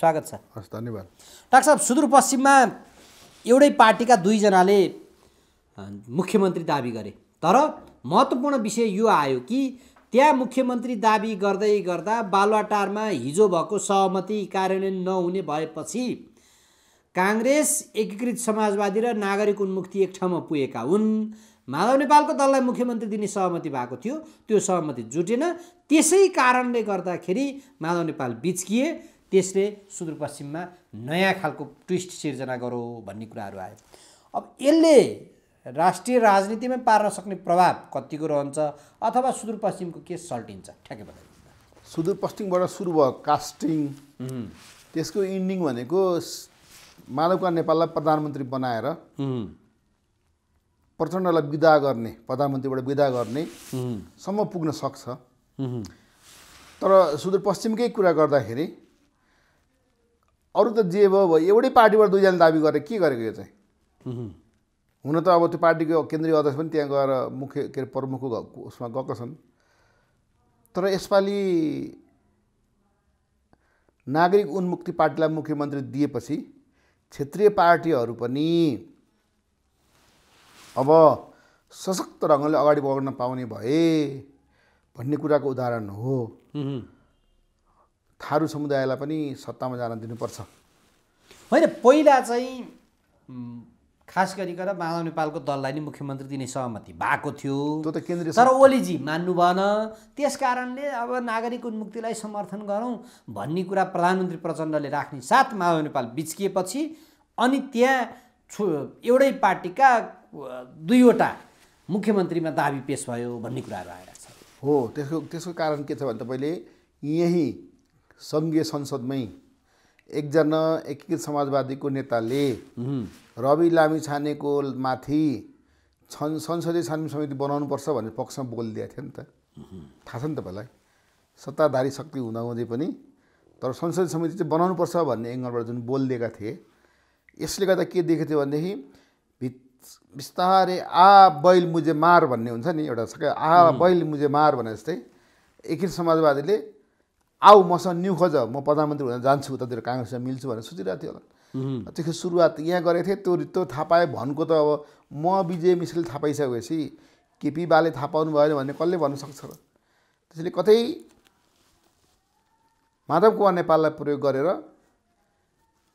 स्वागत छ हस् धन्यवाद डाक्टर साहब सुदूरपश्चिममा एउटै पार्टीका दुईजनाले मुख्यमन्त्री दाबी गरे तर महत्त्वपूर्ण विषय यो आयो कि त्यहाँ मुख्यमन्त्री दाबी गर्दै गर्दा बालुवाटारमा हिजो भएको सहमति कार्यान्वयन नहुने भएपछि काङ्ग्रेस एकीकृत समाजवादी र नागरिक उन्मुक्ति एक ठाउँमा पुगेका हुन् माधव नेपालको दललाई मुख्यमन्त्री दिने सहमति भएको थियो त्यो सहमति जुटेन त्यसै कारणले गर्दाखेरि माधव नेपाल बिचकिए त्यसले सुदूरपश्चिममा नयाँ खालको ट्विस्ट सिर्जना गरौँ भन्ने कुराहरू आयो अब यसले राष्ट्रिय राजनीतिमै पार्न सक्ने प्रभाव कतिको रहन्छ अथवा सुदूरपश्चिमको के सल्टिन्छ ठ्याक्कै बताइदिनु सुदूरपश्चिमबाट सुरु भयो कास्टिङ त्यसको इन्डिङ भनेको मानवका नेपाललाई प्रधानमन्त्री बनाएर प्रचण्डलाई विदा गर्ने प्रधानमन्त्रीबाट विदा गर्ने सम्म पुग्न सक्छ तर सुदूरपश्चिमकै कुरा गर्दाखेरि अरू त जे भयो भयो एउटै पार्टीबाट दुईजना दाबी गरेर के गरेको यो चाहिँ हुन त अब त्यो पार्टीको केन्द्रीय अध्यक्ष पनि त्यहाँ गएर मुख्य के अरे प्रमुखको उसमा गएको छन् तर यसपालि नागरिक उन्मुक्ति पार्टीलाई मुख्यमन्त्री दिएपछि क्षेत्रीय पार्टीहरू पनि अब सशक्त ढङ्गले अगाडि बढ्न पाउने भए भन्ने कुराको उदाहरण हो थारू समुदायलाई पनि सत्तामा जान दिनुपर्छ होइन पहिला चाहिँ खास गरिकन माधव नेपालको दललाई नै मुख्यमन्त्री दिने सहमति भएको थियो त्यो त केन्द्रीय तर ओलीजी मान्नु भएन त्यस कारणले अब नागरिक उन्मुक्तिलाई समर्थन गरौँ भन्ने कुरा प्रधानमन्त्री प्रचण्डले राख्ने साथ माधव नेपाल बिच्किएपछि अनि त्यहाँ छु एउटै पार्टीका दुईवटा मुख्यमन्त्रीमा दाबी पेस भयो भन्ने कुराहरू आइरहेको छ हो त्यसको त्यसको कारण के छ भने तपाईँले यहीँ सङ्घीय संसदमै एकजना एकीकृत समाजवादीको नेताले रवि लामी छानेको माथि छन् संसदीय छानबिन समिति बनाउनुपर्छ भन्ने पक्षमा बोलिदिएको थियो नि त थाहा छ नि तपाईँलाई सत्ताधारी शक्ति हुँदाहुँदै पनि तर संसदीय समिति चाहिँ बनाउनुपर्छ भन्ने एङ्गलबाट जुन बोल दिएका थिए यसले गर्दा के देखेको थियो भनेदेखि भि बिस्तारै आ बैल मुजे मार भन्ने हुन्छ नि एउटा सबै आ बैल मुजे मार भने जस्तै एकीकृत समाजवादीले आऊ मसँग न्यु खोज म प्रधानमन्त्री हुन जान्छु उतातिर काङ्ग्रेसमा मिल्छु भनेर सोचिरहेको थियो होला त्यसको सुरुवात यहाँ गरेको थिएँ त्यो त्यो थाहा पाएँ भनको त अब म विजय मिश्रले थाहा पाइसकेपछि केपी बाले थाहा पाउनु भएन भने कसले भन्न सक्छ र त्यसैले कतै माधव कुमार नेपाललाई प्रयोग गरेर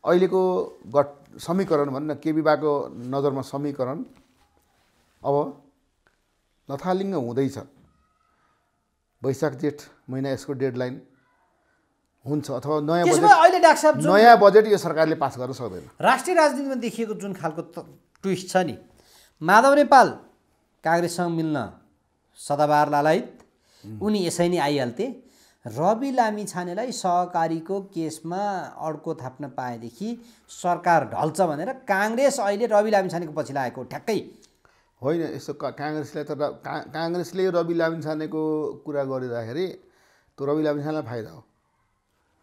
अहिलेको गठ समीकरण न केपी बाको नजरमा समीकरण अब लथालिङ्ग हुँदैछ वैशाख जेठ महिना यसको डेडलाइन हुन्छ अथवा नयाँ अहिले डाक्टर साहब नयाँ बजेट यो सरकारले पास गर्न सक्दैन राष्ट्रिय राजनीतिमा देखिएको जुन खालको ट्विस्ट छ नि माधव नेपाल काङ्ग्रेससँग मिल्न सदाबार लालायत उनी यसै नै आइहाल्थे रवि लामी छानेलाई सहकारीको केसमा अड्को थाप्न पाएदेखि सरकार ढल्छ भनेर काङ्ग्रेस अहिले रवि लामी छानेको पछि लागेको ठ्याक्कै होइन यस्तो काङ्ग्रेसलाई त काङ्ग्रेसले रवि लामी छानेको कुरा गरिँदाखेरि त्यो रवि लामी छानेलाई फाइदा हो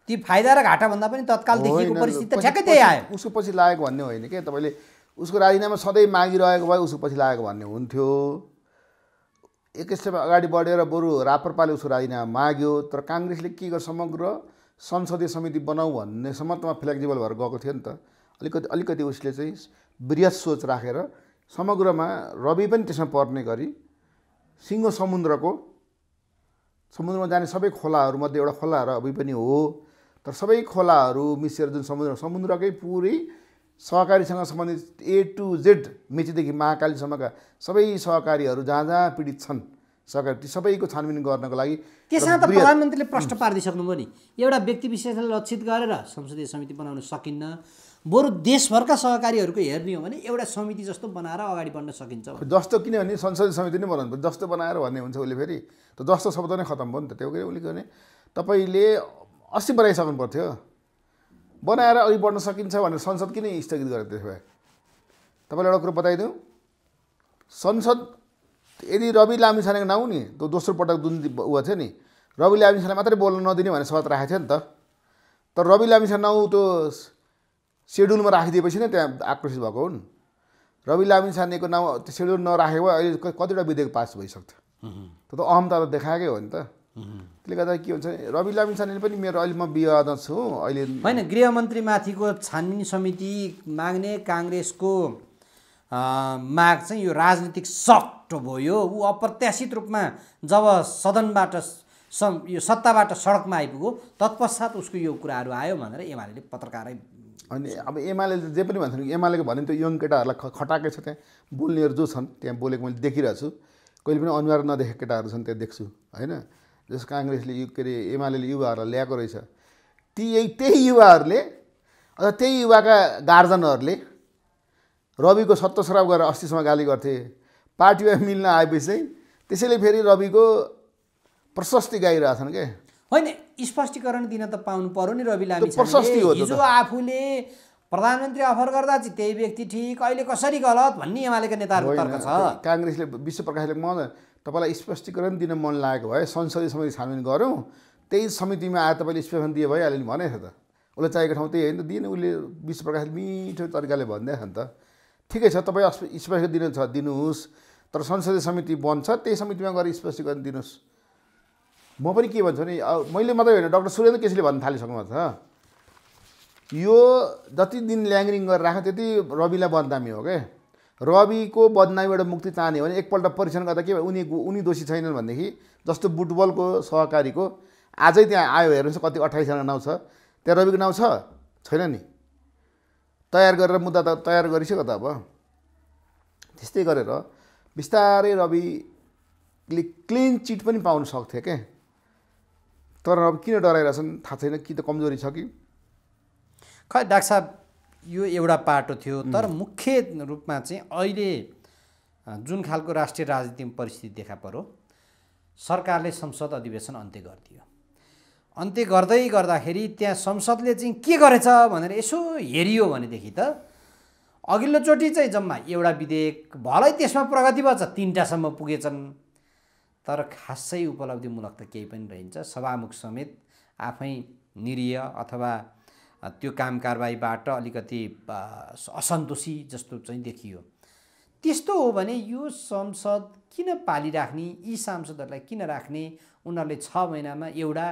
ती फाइदा र घाटाभन्दा पनि तत्काल देखिएको परिस्थिति त ठ्याक्कै त्यही आयो उसको पछि लागेको भन्ने होइन क्या तपाईँले उसको राजीनामा सधैँ मागिरहेको भए उसको पछि लागेको भन्ने हुन्थ्यो एक स्टेप अगाडि बढेर बरु रापरपाले उसको राजीनामा माग्यो तर काङ्ग्रेसले के गर्छ समग्र संसदीय समिति बनाऊ भन्ने सम्मतमा फ्लेक्जिबल भएर गएको थियो नि त अलिकति अलिकति उसले चाहिँ वृहत सोच राखेर समग्रमा रवि पनि त्यसमा पर्ने गरी सिङ्गो समुद्रको समुद्रमा जाने सबै खोलाहरूमध्ये एउटा खोला रवि पनि हो तर सबै खोलाहरू मिसिएर जुन समुद्र समुद्रकै पुरै सहकारीसँग सम्बन्धित ए टु जेड मेचीदेखि महाकालीसम्मका सबै सहकारीहरू जहाँ जहाँ पीडित छन् सहकारी ती सबैको छानबिन गर्नको लागि त्यसमा त प्रधानमन्त्रीले प्रश्न पारिदिइसक्नुभयो नि एउटा व्यक्ति विशेषलाई लक्षित गरेर संसदीय समिति बनाउन सकिन्न बरु देशभरका सहकारीहरूको हेर्ने हो भने एउटा समिति जस्तो बनाएर अगाडि बढ्न सकिन्छ जस्तो किनभने संसदीय समिति नै बनाउनु पर्छ जस्तो बनाएर भन्ने हुन्छ उसले फेरि त जस्तो शब्द नै खत्तम भयो नि त त्यो उसले गर्ने तपाईँले अस्ति बनाइसक्नु पर्थ्यो बनाएर अघि बढ्न सकिन्छ भनेर संसद किन स्थगित गरेको त्यसो भए तपाईँलाई एउटा कुरो बताइदिउँ संसद यदि रवि लामिछानेको नाउँ नि त्यो दोस्रो पटक जुन उयो थियो नि रवि लामिछाने मात्रै बोल्न नदिने भनेर शपथ राखेको थियो नि त तर रवि लामिछाने नाउँ त्यो सेड्युलमा राखिदिएपछि नै त्यहाँ आक्रोशित भएको हुन् रवि लामिछानेको नाउँ त्यो सेड्युल नराखेको अहिले कतिवटा विधेयक पास भइसक्थ्यो त्यो त अहमता त देखाएकै हो नि त त्यसले गर्दा के हुन्छ रवि लामिछानेले पनि मेरो अहिले म विवाद छु अहिले होइन गृहमन्त्रीमाथिको छानबिन समिति माग्ने काङ्ग्रेसको माग चाहिँ यो राजनीतिक सट भयो ऊ अप्रत्याशित रूपमा जब सदनबाट यो सत्ताबाट सडकमा आइपुग्यो तत्पश्चात उसको यो कुराहरू आयो भनेर एमाले पत्रकारै अनि अब एमाले जे पनि भन्छन् एमालेको भने त्यो यङ केटाहरूलाई खटाएकै छ त्यहाँ बोल्नेहरू जो छन् त्यहाँ बोलेको मैले देखिरहेको छु कहिले पनि अनुहार नदेखेको केटाहरू छन् त्यहाँ देख्छु होइन जस काङ्ग्रेसले यु के अरे एमाले युवाहरूलाई ल्याएको रहेछ ती यही त्यही युवाहरूले अथवा त्यही युवाका गार्जनहरूले रविको सत्तस्राप गरेर अस्तिसम्म गाली गर्थे पार्टीमा मिल्न आएपछि चाहिँ त्यसैले फेरि रविको प्रशस्ति गाइरहेछन् क्या होइन स्पष्टीकरण दिन त पाउनु पर्यो नि रवि लामी प्रशस्ति हो हिजो आफूले प्रधानमन्त्री अफर गर्दा चाहिँ त्यही व्यक्ति ठिक अहिले कसरी गलत भन्ने एमालेका नेताहरूको तर्क छ काङ्ग्रेसले विश्व प्रकाशले म तपाईँलाई स्पष्टीकरण दिन मन लागेको भए संसदीय समिति छानबिन गरौँ त्यही समितिमा आएर तपाईँले स्पष्टीकरण दिए भए अलिअलि भने त उसलाई चाहिएको ठाउँ त्यही होइन दिएन उसले विश्व प्रकाश मिठो तरिकाले भनिदिएको नि त ठिकै छ तपाईँ स्पष्टीकरण दिनु छ दिनुहोस् तर संसदीय समिति बन्छ त्यही समितिमा गएर स्पष्टीकरण दिनुहोस् म पनि के भन्छु भने मैले मात्रै होइन डक्टर सुरेन्द्र केसीले भन्न थालिसक्नु भएको छ यो जति दिन ल्याङ्गरिङ गरेर राख्यो त्यति रविलाई बदनामी हो क्या रविको बदनामीबाट मुक्ति चाहने भने एकपल्ट परीक्षण गर्दा के भयो उनी उनी दोषी छैनन् भनेदेखि जस्तो बुटबलको सहकारीको आजै त्यहाँ आयो हेर्नुहोस् कति अठाइसजना नाउँ छ त्यहाँ रविको नाउँ छ छैन नि तयार गरेर मुद्दा त तयार गरिसक्यो त अब त्यस्तै गरेर बिस्तारै रविले क्लिन चिट पनि पाउनु सक्थे क्या तर अब किन डराइरहेछन् थाहा छैन कि त कमजोरी छ कि खै डाक्टर साहब यो एउटा पाटो थियो तर मुख्य रूपमा चाहिँ अहिले जुन खालको राष्ट्रिय राजनीतिक परिस्थिति देखा पऱ्यो सरकारले संसद अधिवेशन अन्त्य गरिदियो अन्त्य गर्दै गर्दाखेरि त्यहाँ संसदले चाहिँ के गरेछ भनेर यसो हेरियो भनेदेखि त अघिल्लोचोटि चाहिँ जम्मा एउटा विधेयक भलै त्यसमा प्रगति भएछ तिनवटासम्म पुगेछन् तर खासै उपलब्धिमूलक त केही पनि रहन्छ सभामुख समेत आफै निरीह अथवा त्यो काम कारबाहीबाट अलिकति असन्तोषी जस्तो चाहिँ देखियो त्यस्तो हो भने यो संसद किन पालिराख्ने यी सांसदहरूलाई किन राख्ने उनीहरूले छ महिनामा एउटा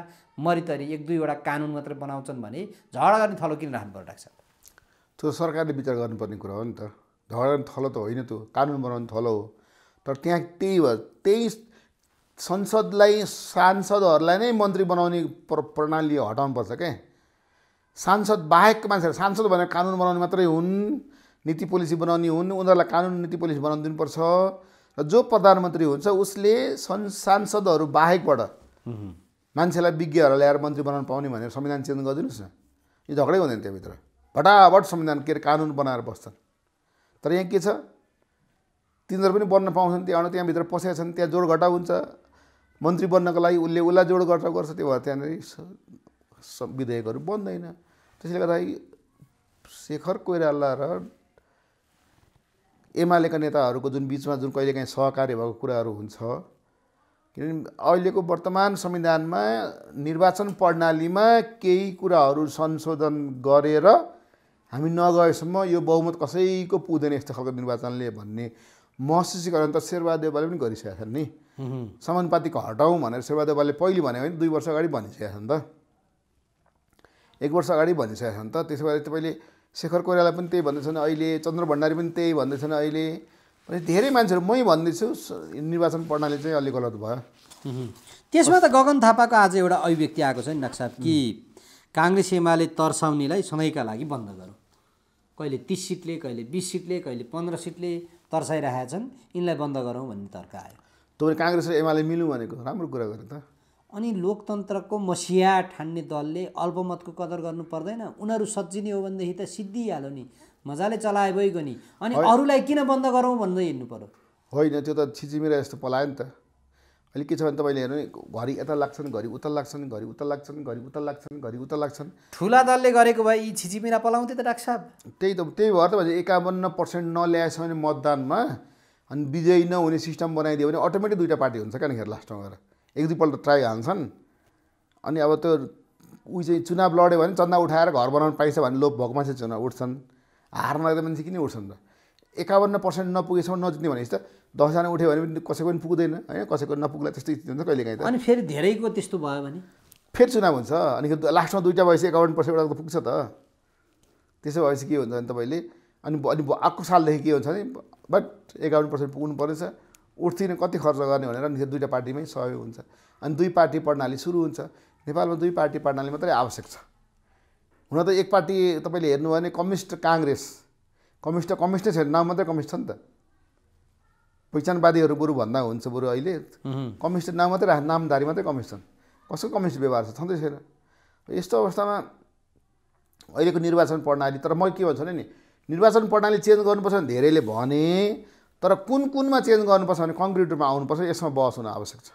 मरितरी एक दुईवटा कानुन मात्र बनाउँछन् भने झगडा गर्ने थलो किन राख्नु परिरहेको त्यो सरकारले विचार गर्नुपर्ने कुरा हो नि त झगडा गर्ने थलो त होइन त्यो कानुन बनाउने थलो हो तर त्यहाँ त्यही भयो त्यही संसदलाई सांसदहरूलाई नै मन्त्री बनाउने प्र प्रणाली हटाउनुपर्छ क्या सांसद बाहेकको मान्छेहरू सांसद भनेर कानुन बनाउने मात्रै हुन् नीति पोलिसी बनाउने हुन् उनीहरूलाई कानुन नीति पोलिसी बनाउनु दिनुपर्छ र जो प्रधानमन्त्री हुन्छ उसले सं सांसदहरू बाहेकबाट मान्छेलाई विज्ञहरूलाई ल्याएर मन्त्री बनाउनु पाउने भनेर संविधान चेन्ज गरिदिनुहोस् न यो झगडै हुँदैन त्यहाँभित्र भटाभट संविधान के अरे कानुन बनाएर बस्छन् तर यहाँ के छ तिनीहरू पनि बन्न पाउँछन् त्यहाँ त्यहाँभित्र पसेका छन् त्यहाँ जोड हुन्छ मन्त्री बन्नको लागि उसले उसलाई जोड गर्छ त्यो भएर त्यहाँनिर विधेयकहरू बन्दैन त्यसले गर्दा शेखर कोइराला र एमालेका नेताहरूको जुन बिचमा जुन कहिलेकाहीँ सहकार्य भएको कुराहरू हुन्छ किनभने अहिलेको वर्तमान संविधानमा निर्वाचन प्रणालीमा केही कुराहरू संशोधन गरेर हामी नगएसम्म यो बहुमत कसैको पुग्दैन यस्तो खालको निर्वाचनले भन्ने महसुसीकरण त शेरबहादेवाले पनि गरिसकेका छन् नि समानुपातिको हटाउँ भनेर शेरबहादेवाले पहिले भन्यो भने दुई वर्ष अगाडि भनिसकेका छन् त एक वर्ष अगाडि भनिसकेको छ नि त त्यसो भए तपाईँले शेखर कोइराला पनि त्यही भन्दैछन् अहिले चन्द्र भण्डारी पनि त्यही भन्दैछन् अहिले अनि धेरै मान्छेहरू मै भन्दैछु निर्वाचन प्रणाली चाहिँ अलिक गलत भयो त्यसमा त गगन थापाको आज एउटा अभिव्यक्ति आएको छ नि नक्सा कि काङ्ग्रेस एमाले तर्साउनेलाई सधैँका लागि बन्द गरौँ कहिले तिस सिटले कहिले बिस सिटले कहिले पन्ध्र सिटले तर्साइरहेका छन् यिनलाई बन्द गरौँ भन्ने तर्क आयो तपाईँ काङ्ग्रेस र एमाले मिलौँ भनेको राम्रो कुरा गरेँ त अनि लोकतन्त्रको मसिया ठान्ने दलले अल्पमतको कदर गर्नु पर्दैन उनीहरू सचिने हो भनेदेखि त सिद्धिहाल्यो नि मजाले चलाए भइगयो नि अनि अरूलाई किन बन्द गरौँ भन्दै हिँड्नु पऱ्यो होइन त्यो त छिचिमिरा यस्तो पलायो नि त अहिले के छ भने तपाईँले हेर्नु नि घरि यता लाग्छन् घरि उता लाग्छन् घरि उता लाग्छन् घरि उता लाग्छन् घरि उता लाग्छन् ठुला दलले गरेको भए यी छिचिमिरा पलाउँथे त डाक्टर साहब त्यही त त्यही भएर त भने एकावन्न पर्सेन्ट नल्याएछ भने मतदानमा अनि विजयी नहुने सिस्टम बनाइदियो भने अटोमेटिक दुइटा पार्टी हुन्छ खेर लास्टमा गएर एक दुईपल्ट ट्राई हाल्छन् अनि अब त्यो उयो चाहिँ चुनाव लड्यो भने चन्दा उठाएर घर बनाउनु पाइन्छ भने लोभ भएको मान्छे चुनाव उठ्छन् हार नलाग्दा मान्छे किन उठ्छन् त एकाउन्न पर्सेन्ट नपुगेसम्म नजित्ने भनेपछि त दसजना उठ्यो भने पनि कसैको पनि पुग्दैन होइन कसैको नपुग्ला त्यस्तो स्थिति हुन्छ कहिलेकाहीँ त अनि फेरि धेरैको त्यस्तो भयो भने फेरि चुनाव हुन्छ अनि लास्टमा दुइटा भएपछि एकाउन्न पर्सेन्ट एउटा पुग्छ त त्यसो भएपछि के हुन्छ भने तपाईँले अनि अनि अर्को सालदेखि के हुन्छ भने बट एकाउन्न पर्सेन्ट पुग्नु पर्नेछ उठ्थिने कति खर्च गर्ने भनेर नि दुईवटा पार्टीमै सहयोग हुन्छ अनि दुई पार्टी प्रणाली सुरु हुन्छ नेपालमा दुई पार्टी प्रणाली मात्रै आवश्यक छ हुन त एक पार्टी तपाईँले हेर्नुभयो भने कम्युनिस्ट काङ्ग्रेस कम्युनिस्ट कम्युनिस्टै छैन नाम मात्रै कम्युनिस्ट छ नि त पहिचानवादीहरू बरु भन्दा हुन्छ बरु अहिले कम्युनिस्ट नाम मात्रै नामधारी मात्रै कम्युनिस्ट छन् कसको कम्युनिस्ट व्यवहार छ छँदै छैन यस्तो अवस्थामा अहिलेको निर्वाचन प्रणाली तर म के भन्छु भने नि निर्वाचन प्रणाली चेन्ज गर्नुपर्छ भने धेरैले भने तर कुन कुनमा चेन्ज गर्नुपर्छ भने कङ्क्रिट रूपमा आउनुपर्छ यसमा बहस हुन आवश्यक छ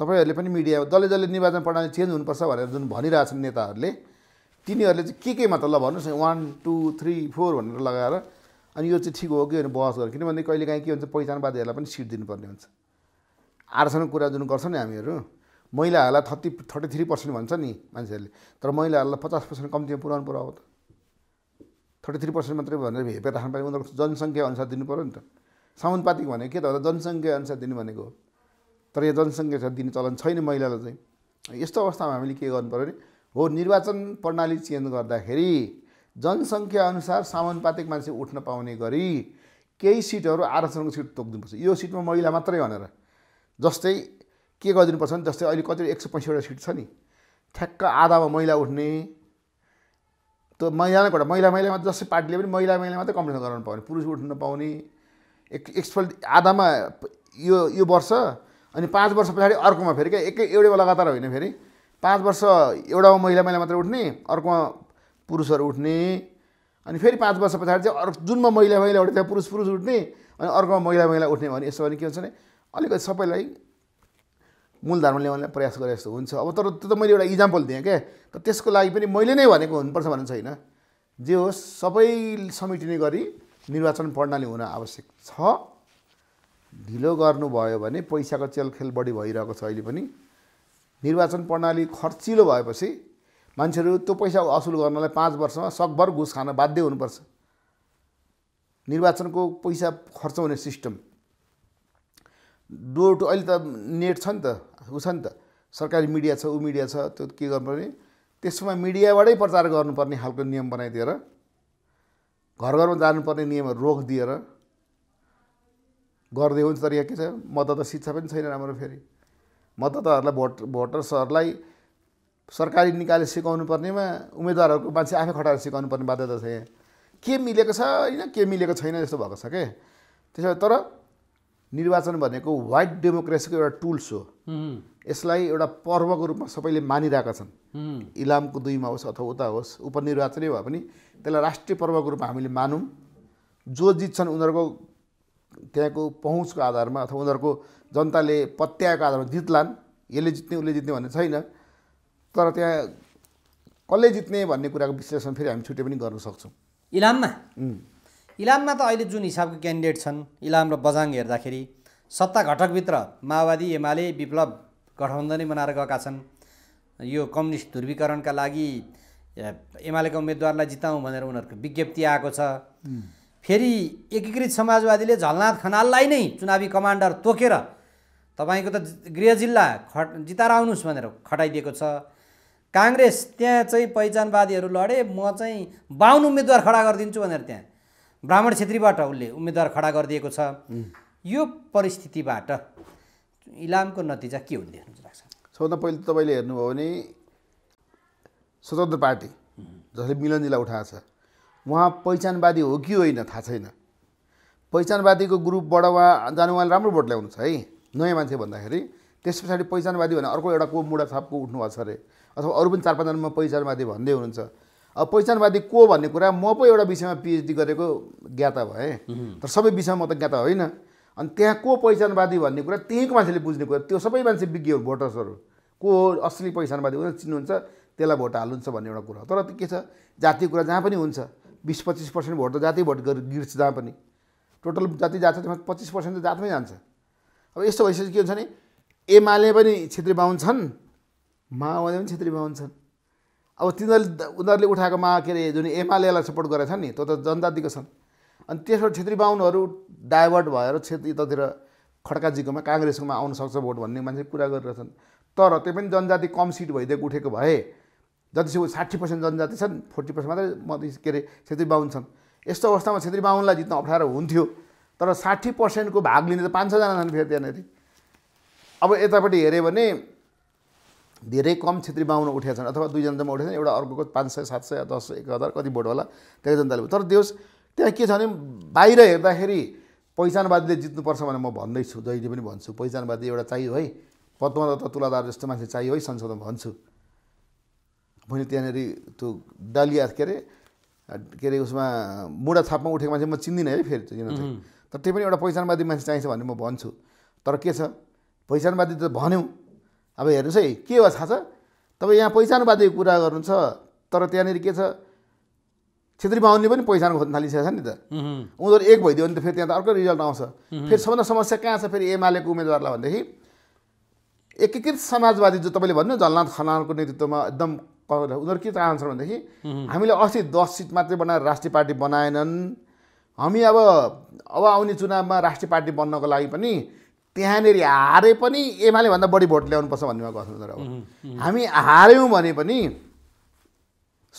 तपाईँहरूले पनि मिडिया जसले जसले निर्वाचन प्रणाली चेन्ज हुनुपर्छ भनेर जुन भनिरहेछन् नेताहरूले तिनीहरूले चाहिँ के के त ल भन्नुहोस् न वान टू थ्री फोर भनेर लगाएर अनि यो चाहिँ ठिक हो कि भने बहस गरेर किनभने कहिलेकाहीँ के हुन्छ पहिचानवादीहरूलाई पनि सिट दिनुपर्ने हुन्छ आरक्षणको कुरा जुन गर्छ नि हामीहरू महिलाहरूलाई थर्टी थर्टी थ्री पर्सेन्ट भन्छ नि मान्छेहरूले तर महिलाहरूलाई पचास पर्सेन्ट कम्तीमा पुरानो पऱ्यो हो त थर्टी थ्री पर्सेन्ट मात्रै भनेर हेपेर राख्नु पायो उनीहरूको जनसङ्ख्या अनुसार दिनु पऱ्यो नि त समानुपातिक भनेको के त जनसङ्ख्या अनुसार दिने भनेको तर यो जनसङ्ख्या अनुसार दिने चलन छैन महिलालाई चाहिँ यस्तो अवस्थामा हामीले के गर्नु पऱ्यो भने हो निर्वाचन प्रणाली चेन्ज गर्दाखेरि जनसङ्ख्या अनुसार सामानुपातिक मान्छे उठ्न पाउने गरी केही सिटहरू आरक्षणको सिट तोक्दिनुपर्छ यो सिटमा महिला मात्रै भनेर जस्तै के गरिदिनुपर्छ भने जस्तै अहिले कति एक सय पैँसठवटा सिट छ नि ठ्याक्क आधामा महिला उठ्ने त्यो महिला नै कोटा महिला महिलामा जस्तै पार्टीले पनि महिला महिला मात्रै कम्प्लेन गराउनु पाउने पुरुष उठ्न नपाउने एक एकपल्ट आधामा यो यो वर्ष अनि पाँच वर्ष पछाडि अर्कोमा फेरि क्या एकै एउटैमा लगातार होइन फेरि पाँच वर्ष एउटामा महिला महिला मात्र उठ्ने अर्कोमा पुरुषहरू उठ्ने अनि फेरि पाँच वर्ष पछाडि चाहिँ अर्को जुनमा महिला महिला उठ्ने पुरुष पुरुष उठ्ने अनि अर्कोमा महिला महिला उठ्ने भने यसो भने के हुन्छ भने अलिकति सबैलाई मूल धर्म ल्याउनलाई प्रयास गरे जस्तो हुन्छ अब तर त्यो त मैले एउटा इक्जाम्पल दिएँ क्या तर त्यसको लागि पनि मैले नै भनेको हुनुपर्छ भन्नु छैन जे होस् सबै समेटिने गरी निर्वाचन प्रणाली हुन आवश्यक छ ढिलो गर्नुभयो भने पैसाको चेलखेल बढी भइरहेको छ अहिले पनि निर्वाचन प्रणाली खर्चिलो भएपछि मान्छेहरू त्यो पैसा असुल गर्नलाई पाँच वर्षमा सकभर घुस खान बाध्य हुनुपर्छ निर्वाचनको पैसा खर्च हुने सिस्टम डोर टु अहिले त नेट छ नि त ऊ छ नि त सरकारी मिडिया छ ऊ मिडिया छ त्यो के गर्नुपर्ने त्यसमा मिडियाबाटै प्रचार गर्नुपर्ने खालको नियम बनाइदिएर घर घरमा जानुपर्ने नियमहरू रोक दिएर गरिदियो हुन्छ तर यहाँ के छ मतदाता शिक्षा पनि छैन राम्रो फेरि मतदाताहरूलाई भोट भोटर्सहरूलाई सरकारी निकाले सिकाउनु पर्नेमा उम्मेदवारहरूको मान्छे आफै खटाएर सिकाउनु पर्ने बाध्यता छ यहाँ के मिलेको छ होइन के मिलेको छैन जस्तो भएको छ के त्यसो भए तर निर्वाचन भनेको वाइट डेमोक्रेसीको एउटा टुल्स हो यसलाई एउटा पर्वको रूपमा सबैले मानिरहेका छन् इलामको दुईमा होस् अथवा उता होस् उपनिर्वाचनै भए पनि त्यसलाई राष्ट्रिय पर्वको रूपमा हामीले मानौँ जो जित्छन् उनीहरूको त्यहाँको पहुँचको आधारमा अथवा उनीहरूको जनताले पत्याएको आधारमा जित्लान् यसले जित्ने उसले जित्ने भन्ने छैन तर त्यहाँ कसले जित्ने भन्ने कुराको विश्लेषण फेरि हामी छुट्टै पनि गर्न सक्छौँ इलाममा इलाममा त अहिले जुन हिसाबको क्यान्डिडेट छन् इलाम र बजाङ हेर्दाखेरि सत्ता घटकभित्र माओवादी एमाले विप्लव गठबन्धनै बनाएर गएका छन् यो कम्युनिस्ट ध्रुवीकरणका लागि एमालेका उम्मेदवारलाई जिताउँ भनेर उनीहरूको विज्ञप्ति आएको छ फेरि एकीकृत समाजवादीले झलनाथ खनाललाई नै चुनावी कमान्डर तोकेर तपाईँको त गृह जिल्ला खट जिताएर आउनुहोस् भनेर खटाइदिएको छ काङ्ग्रेस त्यहाँ चाहिँ पहिचानवादीहरू लडे म चाहिँ बाहुन उम्मेदवार खडा गरिदिन्छु भनेर त्यहाँ ब्राह्मण छेत्रीबाट उसले उम्मेदवार खडा गरिदिएको छ यो परिस्थितिबाट इलामको नतिजा के हुने लाग्छ सबभन्दा पहिले तपाईँले हेर्नुभयो भने स्वतन्त्र पार्टी जसले मिलनजीलाई उठाएको छ उहाँ पहिचानवादी हो कि होइन थाहा छैन पहिचानवादीको ग्रुपबाट उहाँ जानु उहाँले राम्रो भोट ल्याउनु छ है नयाँ मान्छे भन्दाखेरि त्यस पछाडि पहिचानवादी भने अर्को एउटा को मुढा छापको उठ्नु भएको छ अरे अथवा अरू पनि चार पाँचजनामा पहिचानवादी भन्दै हुनुहुन्छ अब पहिचानवादी को भन्ने कुरा म पो एउटा विषयमा पिएचडी गरेको ज्ञाता भएँ तर सबै विषयमा म त ज्ञाता होइन अनि त्यहाँ को पहिचानवादी भन्ने कुरा त्यहीँको मान्छेले बुझ्ने कुरा त्यो सबै मान्छे विज्ञहरू भोटर्सहरू को हो असली पहिचानवादी उनीहरू चिन्नुहुन्छ त्यसलाई भोट हाल्नुहुन्छ भन्ने एउटा कुरा हो तर के छ जातीय कुरा जहाँ पनि हुन्छ बिस पच्चिस पर्सेन्ट भोट त जातीय भोट गिर्छ जहाँ पनि टोटल जाति जात छ त्यसमा पच्चिस पर्सेन्ट त जातमै जान्छ अब यस्तो भइसकेपछि के हुन्छ भने एमाले पनि छेत्री बाहुन छन् माओवादी पनि छेत्री बाहुन छन् अब तिनीहरूले उनीहरूले उठाएकोमा के अरे जुन एमालेलाई सपोर्ट गरेका छन् नि त्यो त जनजातिको छन् अनि त्यसबाट छेत्री बाहुनहरू डाइभर्ट भएर छेत्री यतातिर खड्काजीकोमा काङ्ग्रेसकोमा आउन सक्छ भोट भन्ने मान्छे कुरा गरिरहेछन् तर त्यो पनि जनजाति कम सिट भइदिएको उठेको भए जतिसुकै साठी पर्सेन्ट जनजाति छन् फोर्टी पर्सेन्ट मात्रै मत के अरे क्षेत्री बाहुन छन् यस्तो अवस्थामा छेत्री बाहुनलाई जित्न अप्ठ्यारो हुन्थ्यो तर साठी पर्सेन्टको भाग लिने त पाँच छजना छन् फेरि त्यहाँनिर अब यतापट्टि हेऱ्यो भने धेरै कम छेत्री बाहुन उठेका छन् अथवा दुईजना जम्मा उठेका छन् एउटा अर्को पाँच सय सात सय दस एक हजार कति भोट होला त्यहाँ जनताले तर देश त्यहाँ के छ भने बाहिर हेर्दाखेरि पहिचानवादीले जित्नुपर्छ भनेर म भन्दैछु जहिले पनि भन्छु पहिचानवादी एउटा चाहियो है पद्मा दत्त तुलादार जस्तो मान्छे चाहियो है संसदमा भन्छु मैले त्यहाँनिर त्यो डालिया के अरे के अरे उसमा मुढा थापमा उठेको मान्छे म चिन्दिनँ है फेरि तर त्यही पनि एउटा पहिचानवादी मान्छे चाहिन्छ भन्ने म भन्छु तर के छ पहिचानवादी त भन्यौँ अब हेर्नुहोस् है के हो थाहा छ तपाईँ यहाँ बाध्य कुरा गर्नुहुन्छ तर त्यहाँनिर के छ छेत्री बाहुनले पनि पहिचान खोज्न थालिसकेको छ नि त उनीहरू एक भइदियो भने त फेरि त्यहाँ त अर्को रिजल्ट आउँछ फेरि सबभन्दा समस्या कहाँ छ फेरि एमालेको उम्मेदवारलाई भनेदेखि एकीकृत समाजवादी जो तपाईँले भन्नु झलनाथ खनालको नेतृत्वमा एकदम उनीहरू के चाहन्छन् भनेदेखि हामीले अस्ति दस सिट मात्रै बनाएर राष्ट्रिय पार्टी बनाएनन् हामी अब अब आउने चुनावमा राष्ट्रिय पार्टी बन्नको लागि पनि त्यहाँनिर हारे पनि एमाले भन्दा बढी भोट ल्याउनुपर्छ भन्नेमा गर्छौँ तर अब हामी हार्यौँ भने पनि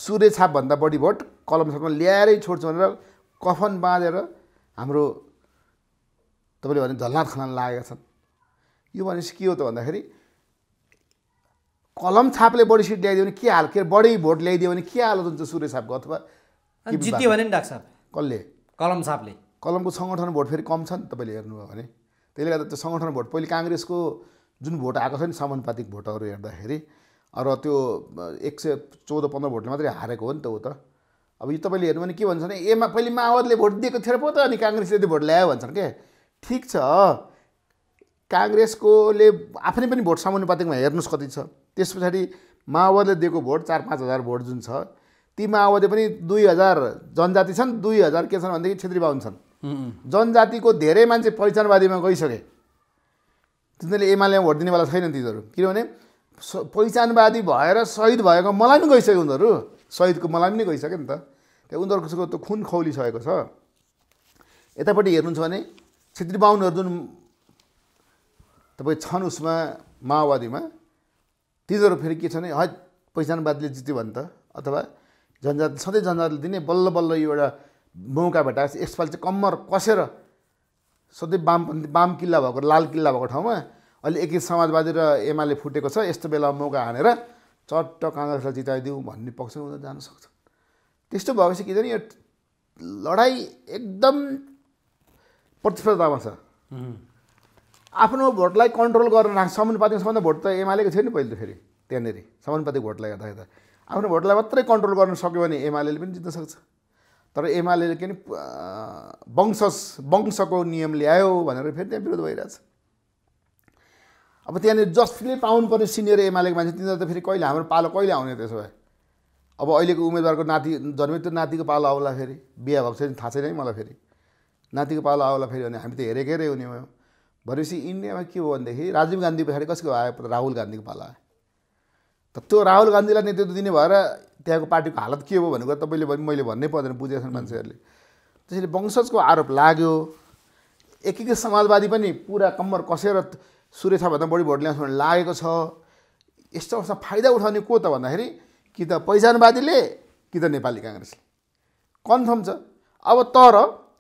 सूर्य छापभन्दा बढी भोट कलम छापमा ल्याएरै छोड्छौँ भनेर कफन बाँधेर हाम्रो तपाईँले भने झल्ला खलान लागेका छन् यो भनेपछि के हो त भन्दाखेरि कलम छापले बढी सिट ल्याइदियो भने के हाल के बढी भोट ल्याइदियो भने के हालत हुन्छ सूर्य छापको अथवा जित्यो भने नि डाक्टर कसले कलम छापले कलमको सङ्गठन भोट फेरि कम छ नि तपाईँले हेर्नुभयो भने त्यसले गर्दा त्यो सङ्गठन भोट पहिले काङ्ग्रेसको जुन भोट आएको छ नि समानुपातिक भोटहरू हेर्दाखेरि र त्यो एक सय चौध पन्ध्र भोटले मात्रै हारेको हो नि त ऊ त अब यो तपाईँले हेर्नु भने के भन्छ भने एमा पहिले माओवादीले भोट दिएको थियो र पो त अनि काङ्ग्रेसले त्यो भोट ल्यायो भन्छन् के ठिक छ काङ्ग्रेसकोले आफ्नै पनि भोट समानुपातिकमा हेर्नुहोस् कति छ त्यस पछाडि माओवादीले दिएको भोट चार पाँच हजार भोट जुन छ ती माओवादी पनि दुई हजार जनजाति छन् दुई हजार के छन् भनेदेखि छेत्री बाहुन छन् जनजातिको धेरै मान्छे पहिचानवादीमा गइसके तिनीहरूले एमालेमा भोट दिनेवाला छैनन् तिनीहरू किनभने पहिचानवादी भएर शहीद भएको मलाई पनि गइसक्यो उनीहरू शहीदको मलाई पनि गइसक्यो नि त त्यहाँ उनीहरूको त्यो खुन खौलिसकेको छ यतापट्टि हेर्नुहुन्छ भने छेत्री बाहुनहरू जुन तपाईँ छन् उसमा माओवादीमा तिनीहरू फेरि के छ भने हज पहिचानवादीले जित्यो भने त अथवा जनजाति सधैँ जनजातिले दिने बल्ल बल्ल यो एउटा मौका भेटाएपछि यसपालि चाहिँ कम्मर कसेर सधैँ बाम बाम किल्ला भएको लाल किल्ला भएको ठाउँमा अहिले एकीकृत समाजवादी र एमाले फुटेको छ यस्तो बेला मौका हानेर चट्ट काङ्ग्रेसलाई जिताइदिउँ भन्ने पक्ष उनीहरू जान सक्छ त्यस्तो भएपछि के यो लडाइँ एकदम प्रतिस्पर्धामा छ आफ्नो भोटलाई कन्ट्रोल गरेर राख्छ समानुपातिक सम्बन्ध भोट त एमालेको थियो नि पहिले त फेरि त्यहाँनिर समानुपातिक भोटलाई हेर्दाखेरि त आफ्नो भोटलाई मात्रै कन्ट्रोल गर्न सक्यो भने एमाले पनि जित्न सक्छ तर एमाले के अरे वंशस वंशको नियम ल्यायो भनेर फेरि त्यहाँ विरोध भइरहेछ अब त्यहाँनिर जसले पाउनुपर्ने सिनियर एमालेको मान्छे तिनीहरू त फेरि कहिले हाम्रो पालो कहिले आउने त्यसो भए अब अहिलेको उम्मेदवारको नाति जन्मित नातिको पालो आउला फेरि बिहा भएको छैन थाहा छैन है मलाई फेरि नातिको पालो आउला फेरि भने हामी त हेरेकै हेरे हुने भयो भनेपछि इन्डियामा के हो भनेदेखि राजीव गान्धी पछाडि कसको आयो राहुल गान्धीको पालो आयो त त्यो राहुल गान्धीलाई नेतृत्व दिने भएर त्यहाँको पार्टीको हालत के हो भनेको तपाईँले भने मैले भन्नै पर्दैन बुझेको छैन मान्छेहरूले त्यसैले वंशजको आरोप लाग्यो एकीकृत एक समाजवादी पनि पुरा कम्मर कसेर भन्दा बढी भोट ल्याउँछ भने लागेको छ यस्तो अवस्था फाइदा उठाउने को त भन्दाखेरि कि त पहिचानवादीले कि त नेपाली काङ्ग्रेसले कन्फर्म छ अब तर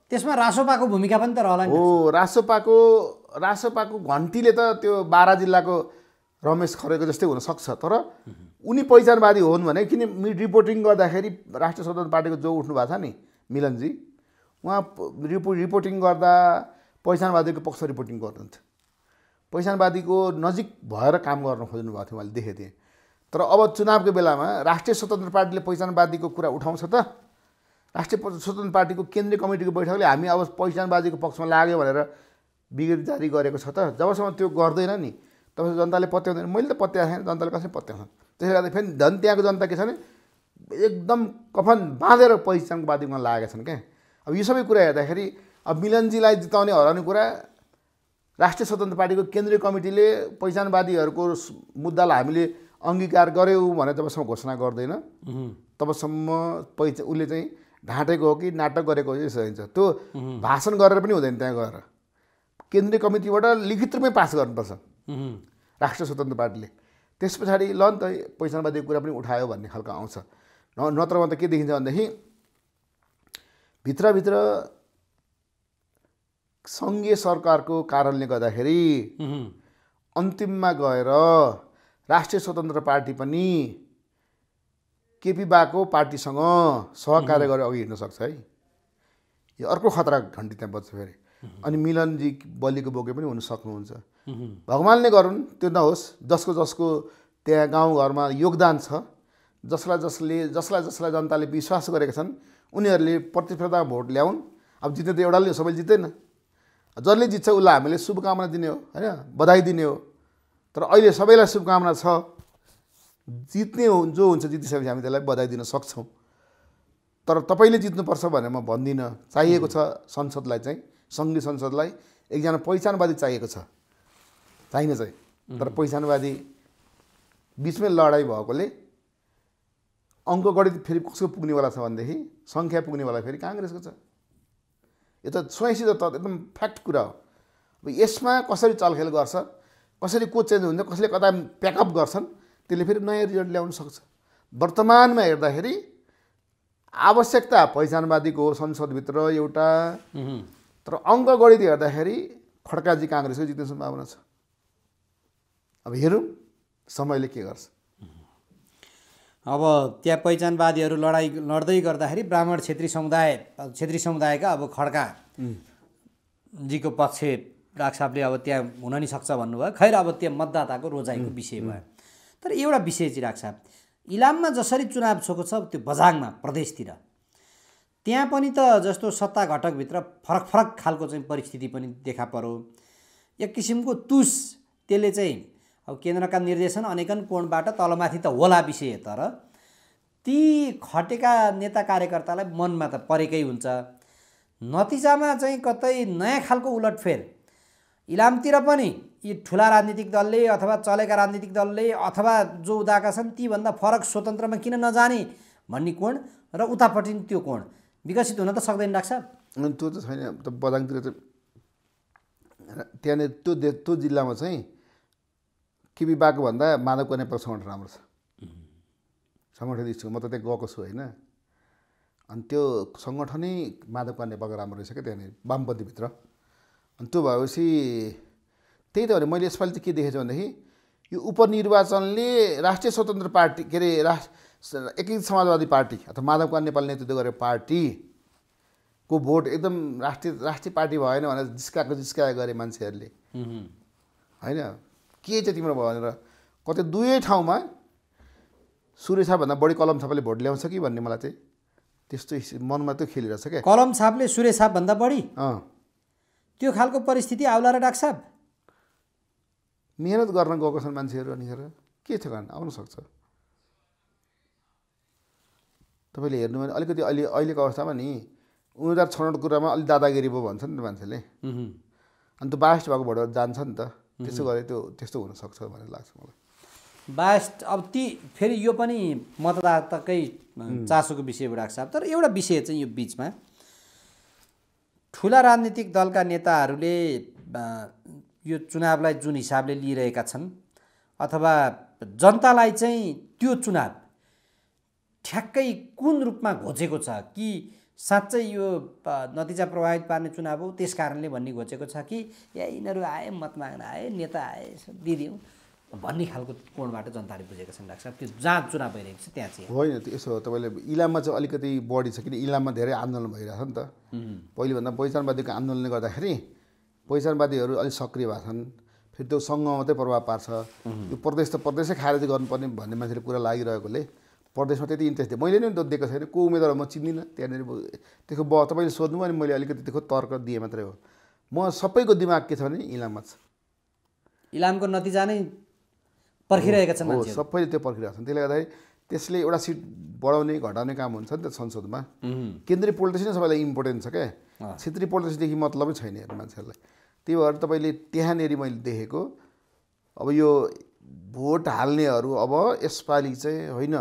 त्यसमा रासोपाको भूमिका पनि त रहला हो रासोपाको रासोपाको घन्टीले त त्यो बाह्र जिल्लाको रमेश खरेको जस्तै हुनसक्छ तर उनी पहिचानवादी हुन् भने किन रिपोर्टिङ गर्दाखेरि राष्ट्रिय स्वतन्त्र पार्टीको जो उठ्नु भएको छ नि मिलनजी उहाँ रिपो रिपोर्टिङ गर्दा पहिचानवादीको पक्ष रिपोर्टिङ गर्नुहुन्थ्यो पहिचानवादीको नजिक भएर काम गर्न खोज्नु भएको थियो उहाँले देखेको थिएँ तर अब चुनावको बेलामा राष्ट्रिय स्वतन्त्र पार्टीले पहिचानवादीको कुरा उठाउँछ त राष्ट्रिय स्वतन्त्र पार्टीको केन्द्रीय कमिटीको बैठकले हामी अब पहिचानवादीको पक्षमा लाग्यो भनेर विज्ञप्ति जारी गरेको छ त जबसम्म त्यो गर्दैन नि तपाईँ जनताले पत्याउँदैन मैले त पत्याएको छैन जनताले कसरी पत्याउँछन् त्यसले गर्दा फेरि झन् त्यहाँको जनता के छ भने एकदम कफन बाँधेर पहिचानवादीमा लागेका छन् क्या अब यो सबै कुरा हेर्दाखेरि अब मिलनजीलाई जिताउने हराउने कुरा राष्ट्रिय स्वतन्त्र पार्टीको केन्द्रीय कमिटीले पहिचानवादीहरूको मुद्दालाई हामीले अङ्गीकार गऱ्यौँ भनेर जबसम्म घोषणा गर्दैन तबसम्म पहिचान उसले चाहिँ ढाँटेको हो कि नाटक गरेको हो कि हुन्छ त्यो भाषण गरेर पनि हुँदैन त्यहाँ गएर केन्द्रीय कमिटीबाट लिखित रूपमै पास गर्नुपर्छ राष्ट्र स्वतन्त्र पार्टीले त्यस पछाडि ल नि त पहिचानवादी कुरा पनि उठायो भन्ने खालको आउँछ न भने त के देखिन्छ भनेदेखि भित्रभित्र सङ्घीय सरकारको कारणले गर्दाखेरि अन्तिममा गएर राष्ट्रिय स्वतन्त्र पार्टी पनि केपी बाको पार्टीसँग सहकार्य गरेर अघि हिँड्न सक्छ है यो अर्को खतरा घन्टी त्यहाँ बज्छ फेरि अनि मिलनजी बलिको बोके पनि हुन सक्नुहुन्छ भगवान्ले गरून् त्यो नहोस् जसको जसको त्यहाँ गाउँघरमा योगदान छ जसलाई जसले जसलाई जसलाई जनताले विश्वास गरेका छन् उनीहरूले प्रतिस्पर्धामा भोट ल्याउन् अब जित्ने त एउटाले हो सबैले जित्दैन जसले जित्छ उसलाई हामीले शुभकामना दिने हो होइन बधाई दिने हो तर अहिले सबैलाई शुभकामना छ जित्ने हो जो हुन्छ जितिसकेपछि हामी त्यसलाई बधाई दिन सक्छौँ तर तपाईँले जित्नुपर्छ भनेर म भन्दिनँ चाहिएको छ संसदलाई चाहिँ सङ्घीय संसदलाई एकजना पहिचानवादी चाहिएको छ चाहिने चाहिँ तर पहिचानवादी बिचमै लडाइँ भएकोले अङ्कगणित फेरि कसको पुग्नेवाला छ भनेदेखि सङ्ख्या पुग्नेवाला फेरि काङ्ग्रेसको छ यो त स्वयंसी त एकदम फ्याक्ट कुरा हो अब यसमा कसरी चलखेल गर्छ कसरी को चेन्ज हुन्छ कसले कता प्याकअप गर्छन् त्यसले फेरि नयाँ रिजल्ट ल्याउन सक्छ वर्तमानमा हेर्दाखेरि आवश्यकता पहिचानवादीको हो संसदभित्र एउटा तर अङ्कगणित हेर्दाखेरि खड्काजी काङ्ग्रेसको जित्ने सम्भावना छ अब हेरौँ समयले के गर्छ अब त्यहाँ पहिचानवादीहरू लडाइँ लड्दै गर्दाखेरि ब्राह्मण छेत्री समुदाय छेत्री समुदायका अब खड्का जीको पक्ष राक्षापले अब त्यहाँ हुन नि सक्छ भन्नुभयो खैर अब त्यहाँ मतदाताको रोजाइको विषय भयो तर एउटा विषय चाहिँ राख्छ इलाममा जसरी चुनाव छोएको छ त्यो बजाङमा प्रदेशतिर त्यहाँ पनि त जस्तो सत्ता घटकभित्र फरक फरक खालको चाहिँ परिस्थिति पनि देखा पऱ्यो एक किसिमको तुस त्यसले चाहिँ अब केन्द्रका निर्देशन अनेकन कोणबाट तलमाथि त होला विषय तर ती खटेका नेता कार्यकर्तालाई मनमा त परेकै हुन्छ नतिजामा चाहिँ कतै नयाँ खालको उलटफेर इलामतिर पनि यी ठुला राजनीतिक दलले अथवा चलेका राजनीतिक दलले अथवा जो उदाका छन् तीभन्दा फरक स्वतन्त्रमा किन नजाने भन्ने कोण र उतापट्टि त्यो कोण विकसित हुन त सक्दैन डाक्छ त्यो त छैन बजाङतिर त त्यहाँनिर त्यो त्यो जिल्लामा चाहिँ किबी भन्दा माधव कन्या सङ्गठन राम्रो छ सङ्गठन इच्छुक म त त्यहाँ गएको छु होइन अनि त्यो सङ्गठनै माधव कन्या राम्रो रहेछ क्या त्यहाँनिर वामपन्थीभित्र अनि त्यो भएपछि त्यही त भने मैले यसपालि चाहिँ के देखेको छु भनेदेखि यो उपनिर्वाचनले राष्ट्रिय स्वतन्त्र पार्टी के अरे राष्ट्र एकीकृत समाजवादी पार्टी अथवा माधव कुमार नेपाल नेतृत्व गरेको पार्टीको भोट एकदम राष्ट्रिय राष्ट्रिय पार्टी भएन भनेर जिस्काएको जिस्काए गरे मान्छेहरूले होइन के चाहिँ तिम्रो भयो भनेर कतै दुवै ठाउँमा सूर्य सापभन्दा बढी कलम छापले भोट ल्याउँछ कि भन्ने मलाई चाहिँ त्यस्तो मनमा त्यो खेलिरहेछ क्या कलम छापले सूर्य सापभन्दा बढी अँ त्यो खालको परिस्थिति आउला र डाक्साप मिहिनेत गर्न गएको छन् मान्छेहरू अनि के थियो कारण सक्छ तपाईँले हेर्नु भने अलिकति अहिले अहिलेको अवस्थामा नि उम्मेदवार छनौट कुरामा अलिक दादागिरी भयो भन्छ नि त मान्छेले अनि त्यो बास्ट भएको भोट जान्छ नि त त्यसो गरे त्यो त्यस्तो हुनसक्छ भन्ने लाग्छ मलाई बास अब ती फेरि यो पनि मतदाताकै चासोको विषयबाट राख्छ तर एउटा विषय चाहिँ यो बिचमा ठुला राजनीतिक दलका नेताहरूले यो चुनावलाई जुन हिसाबले लिइरहेका छन् अथवा जनतालाई चाहिँ त्यो चुनाव ठ्याक्कै कुन रूपमा घोजेको छ कि साँच्चै यो नतिजा प्रभावित पार्ने चुनाव हो त्यस कारणले भन्ने घोचेको छ कि या यिनीहरू आए मत माग्न आए नेता आए दिदिउँ भन्ने खालको कोणबाट जनताले बुझेका छन् डाक्टर त्यो जहाँ चुनाव भइरहेको छ त्यहाँ चाहिँ होइन त्यो यसो तपाईँले इलाममा चाहिँ अलिकति बढी छ किन इलाममा धेरै आन्दोलन भइरहेछ नि त पहिलेभन्दा पहिचानवादीको आन्दोलनले गर्दाखेरि पहिचानवादीहरू अलिक सक्रिय भएको छन् फेरि त्यो सङ्घमा मात्रै प्रभाव पार्छ यो प्रदेश त प्रदेशै खारेज गर्नुपर्ने भन्ने मान्छेले कुरा लागिरहेकोले प्रदेशमा त्यति इन्ट्रेस्ट दिएँ मैले नि दिएको छैन को उम्मेदवार म चिन्दिनँ त्यहाँनिर त्यसको ब तपाईँले सोध्नु अनि मैले अलिकति त्यसको तर्क दिएँ मात्रै हो म सबैको दिमाग के छ भने इलाममा छ इलामको नतिजा नै पर्खिरहेका छन् सबैले त्यो पर्खिरहेको छन् त्यसले गर्दाखेरि त्यसले एउटा सिट बढाउने घटाउने काम हुन्छ नि त संसदमा केन्द्रीय पोलिटिक्स नै सबैलाई इम्पोर्टेन्ट छ क्या क्षेत्रीय पोलिटिक्सदेखि मतलबै छैन हेर्नु मान्छेहरूलाई त्यही भएर तपाईँले त्यहाँनिर मैले देखेको अब यो भोट हाल्नेहरू अब यसपालि चाहिँ होइन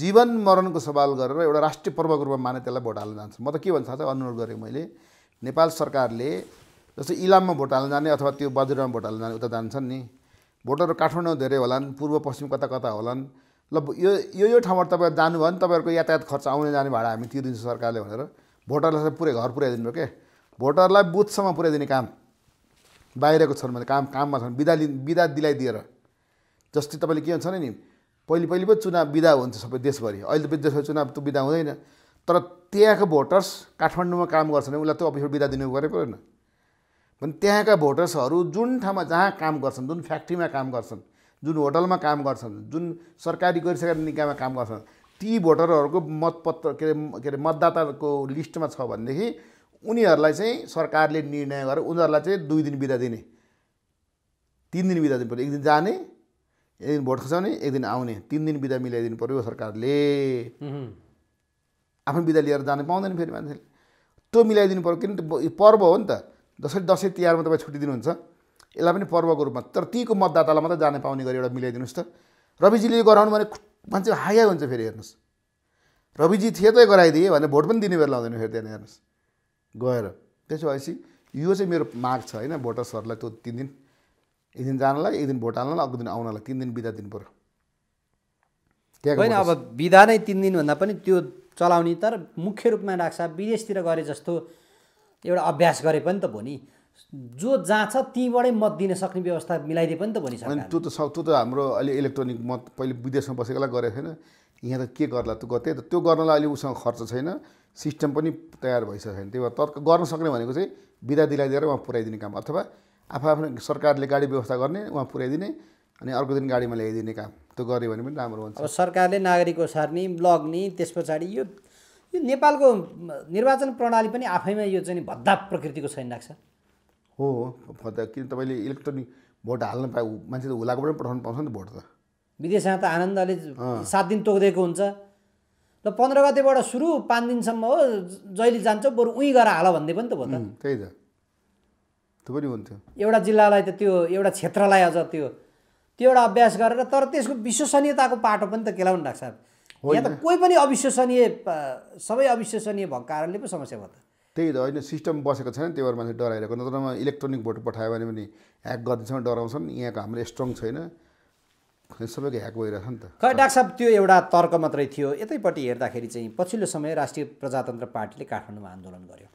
जीवन मरणको सवाल गरेर एउटा राष्ट्रिय पर्वको रूपमा माने त्यसलाई भोट हाल्न जान्छ म त के भन्छ अनुरोध गरेँ मैले नेपाल सरकारले जस्तो इलाममा भोट हाल्न जाने अथवा त्यो बजुरामा भोट हाल्न जाने उता जान्छन् नि भोटरहरू काठमाडौँ धेरै होलान् पूर्व पश्चिम कता कता होलान् ल यो यो यो ठाउँबाट तपाईँ जानुभयो भने तपाईँहरूको यातायात खर्च आउने जाने भाडा हामी तिरिदिन्छ सरकारले भनेर भोटरलाई पुरै घर पुऱ्याइदिनु के भोटरलाई बुथसम्म पुर्याइदिने काम बाहिरको छन् भने काम काममा छन् बिदा लि बिदा दिलाइदिएर जस्तै तपाईँले के भन्छ नि पहिले पहिले पो चुनाव विदा हुन्छ सबै देशभरि अहिले त देशभरि चुनाव त विदा हुँदैन तर त्यहाँको भोटर्स काठमाडौँमा काम गर्छन् उसलाई त्यो अफिसबाट बिदा दिनु पऱ्यो परेन भने त्यहाँका भोटर्सहरू जुन ठाउँमा जहाँ काम गर्छन् जुन फ्याक्ट्रीमा काम गर्छन् जुन होटलमा काम गर्छन् जुन सरकारी गैर सरकारी निकायमा काम गर्छन् ती भोटरहरूको मतपत्र के अरे के अरे मतदाताको लिस्टमा छ भनेदेखि उनीहरूलाई चाहिँ सरकारले निर्णय गरेर उनीहरूलाई चाहिँ दुई दिन बिदा दिने तिन दिन बिदा दिनु पऱ्यो एक दिन जाने एक दिन भोट खसाउने एक दिन आउने तिन दिन बिदा मिलाइदिनु पऱ्यो सरकारले आफ्नो बिदा लिएर जानु पाउँदैन फेरि मान्छेले त्यो मिलाइदिनु पऱ्यो किन पर्व हो नि त जसरी दसैँ तिहारमा तपाईँ छुट्टी दिनुहुन्छ यसलाई पनि पर्वको रूपमा तर तीको मतदातालाई मात्रै जान पाउने गरी एउटा मिलाइदिनुहोस् त रविजीले गराउनु भने मान्छे हाया हुन्छ फेरि हेर्नुहोस् रविजी थिए त गराइदिए भने भोट पनि दिने बेला लाउँदैन फेरि त्यहाँदेखि हेर्नुहोस् गएर त्यसो भएपछि यो चाहिँ मेरो माग छ होइन भोटर्सहरूलाई त्यो तिन दिन एक दिन जानलाई एक दिन भोट हाल्नलाई अर्को दिन आउनलाई तिन दिन बिदा दिनु पऱ्यो होइन अब बिदा नै तिन दिनभन्दा पनि त्यो चलाउने तर मुख्य रूपमा राख्छ विदेशतिर गरे जस्तो एउटा अभ्यास गरे पनि त भयो नि जो जहाँ छ त्यहीँबाटै मत दिन सक्ने व्यवस्था मिलाइदिए पनि त भनिन्छ त्यो त त्यो त हाम्रो अहिले इलेक्ट्रोनिक मत पहिले विदेशमा बसेकोलाई गरेको छैन यहाँ त के गर्ला त्यो गते त त्यो गर्नलाई अहिले उसँग खर्च छैन सिस्टम पनि तयार भइसकेको छैन त्यही भएर तर्क गर्न सक्ने भनेको चाहिँ बिदा दिलाइदिएर उहाँ पुऱ्याइदिने काम अथवा आफ्नो सरकारले गाडी व्यवस्था गर्ने उहाँ पुर्याइदिने अनि अर्को दिन गाडीमा ल्याइदिने काम त्यो गऱ्यो भने पनि राम्रो हुन्छ सरकारले नागरिक ओसार्ने लग्ने त्यस पछाडि यो यो नेपालको निर्वाचन प्रणाली पनि आफैमा यो चाहिँ भद्दा प्रकृतिको छैन लाग्छ हो भद्दा किन तपाईँले इलेक्ट्रोनिक भोट हाल्न पाए मान्छे त हुलाकोबाट पनि पठाउनु पाउँछ नि त भोट त विदेशमा त आनन्दले सात दिन तोकिदिएको हुन्छ र पन्ध्र गतेबाट सुरु पाँच दिनसम्म हो जहिले जान्छ बरु उहीँ गएर हाल भन्दै पनि त भयो त त्यही त त्यो पनि हुन्थ्यो एउटा जिल्लालाई त त्यो एउटा क्षेत्रलाई अझ त्यो त्यो एउटा अभ्यास गरेर तर त्यसको विश्वसनीयताको पाटो पनि त केलाउनु डाक्टर साहब यहाँ त कोही पनि अविश्वसनीय सबै अविश्वसनीय भएको कारणले पो समस्या भयो त त्यही त होइन सिस्टम बसेको छैन त्यही भएर मान्छे डराइरहेको नत्रमा इलेक्ट्रोनिक भोट पठायो भने पनि ह्याक गरिदिन्छ डराउँछन् यहाँको हाम्रो स्ट्रङ छैन सबैको ह्याक भइरहेको नि त खै डाक्टर साहब त्यो एउटा तर्क मात्रै थियो यतैपट्टि हेर्दाखेरि चाहिँ पछिल्लो समय राष्ट्रिय प्रजातन्त्र पार्टीले काठमाडौँमा आन्दोलन गर्यो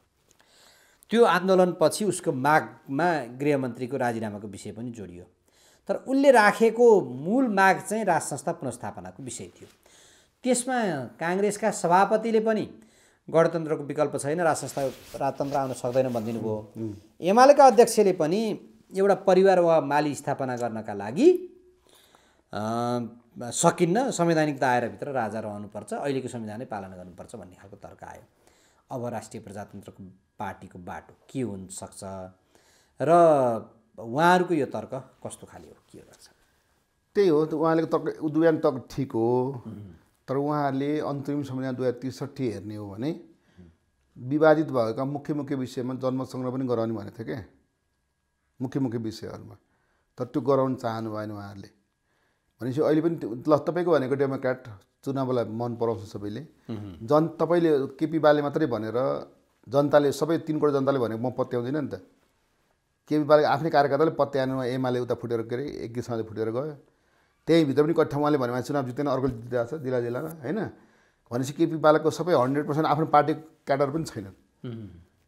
त्यो आन्दोलनपछि उसको मागमा गृहमन्त्रीको राजीनामाको विषय पनि जोडियो तर उसले राखेको मूल माग चाहिँ राज संस्था पुनस्थापनाको विषय थियो त्यसमा काङ्ग्रेसका सभापतिले पनि गणतन्त्रको विकल्प छैन राज संस्था राजतन्त्र आउन सक्दैन भनिदिनु एमालेका अध्यक्षले पनि एउटा परिवार वा माली स्थापना गर्नका लागि सकिन्न संवैधानिक दायराभित्र राजा रहनुपर्छ अहिलेको संविधानै पालना गर्नुपर्छ भन्ने खालको तर्क आयो अब राष्ट्रिय प्रजातन्त्रको पार्टीको बाटो के हुनसक्छ र उहाँहरूको यो तर्क कस्तो खाले हो के लाग्छ त्यही हो उहाँले तर्क दुवै तर्क ठिक हो तर उहाँहरूले अन्तरिम संविधान दुई हजार त्रिसठी हेर्ने हो भने विवादित भएका मुख्य मुख्य विषयमा जन्मसङ्ग्रह पनि गराउने भनेको थियो क्या मुख्य मुख्य विषयहरूमा तर त्यो गराउन चाहनु भएन उहाँहरूले भनेपछि अहिले पनि ल तपाईँको भनेको डेमोक्राट चुनावलाई मन पराउँछ सबैले जन तपाईँले केपी बाले मात्रै भनेर जनताले सबै तिन करोड जनताले भनेको म पत्याउँदिनँ नि त केपी बाले आफ्नै कार्यकर्ताले पत्याएन एमाले उता फुटेर के अरे एक समाजले फुटेर गयो भित्र पनि कति उहाँले भनेमा चुनाव जित्दैन अर्को जितिरहेको छ जिल्ला जिल्लामा होइन भनेपछि केपी बालाको सबै हन्ड्रेड पर्सेन्ट आफ्नो पार्टी क्याडर पनि छैनन्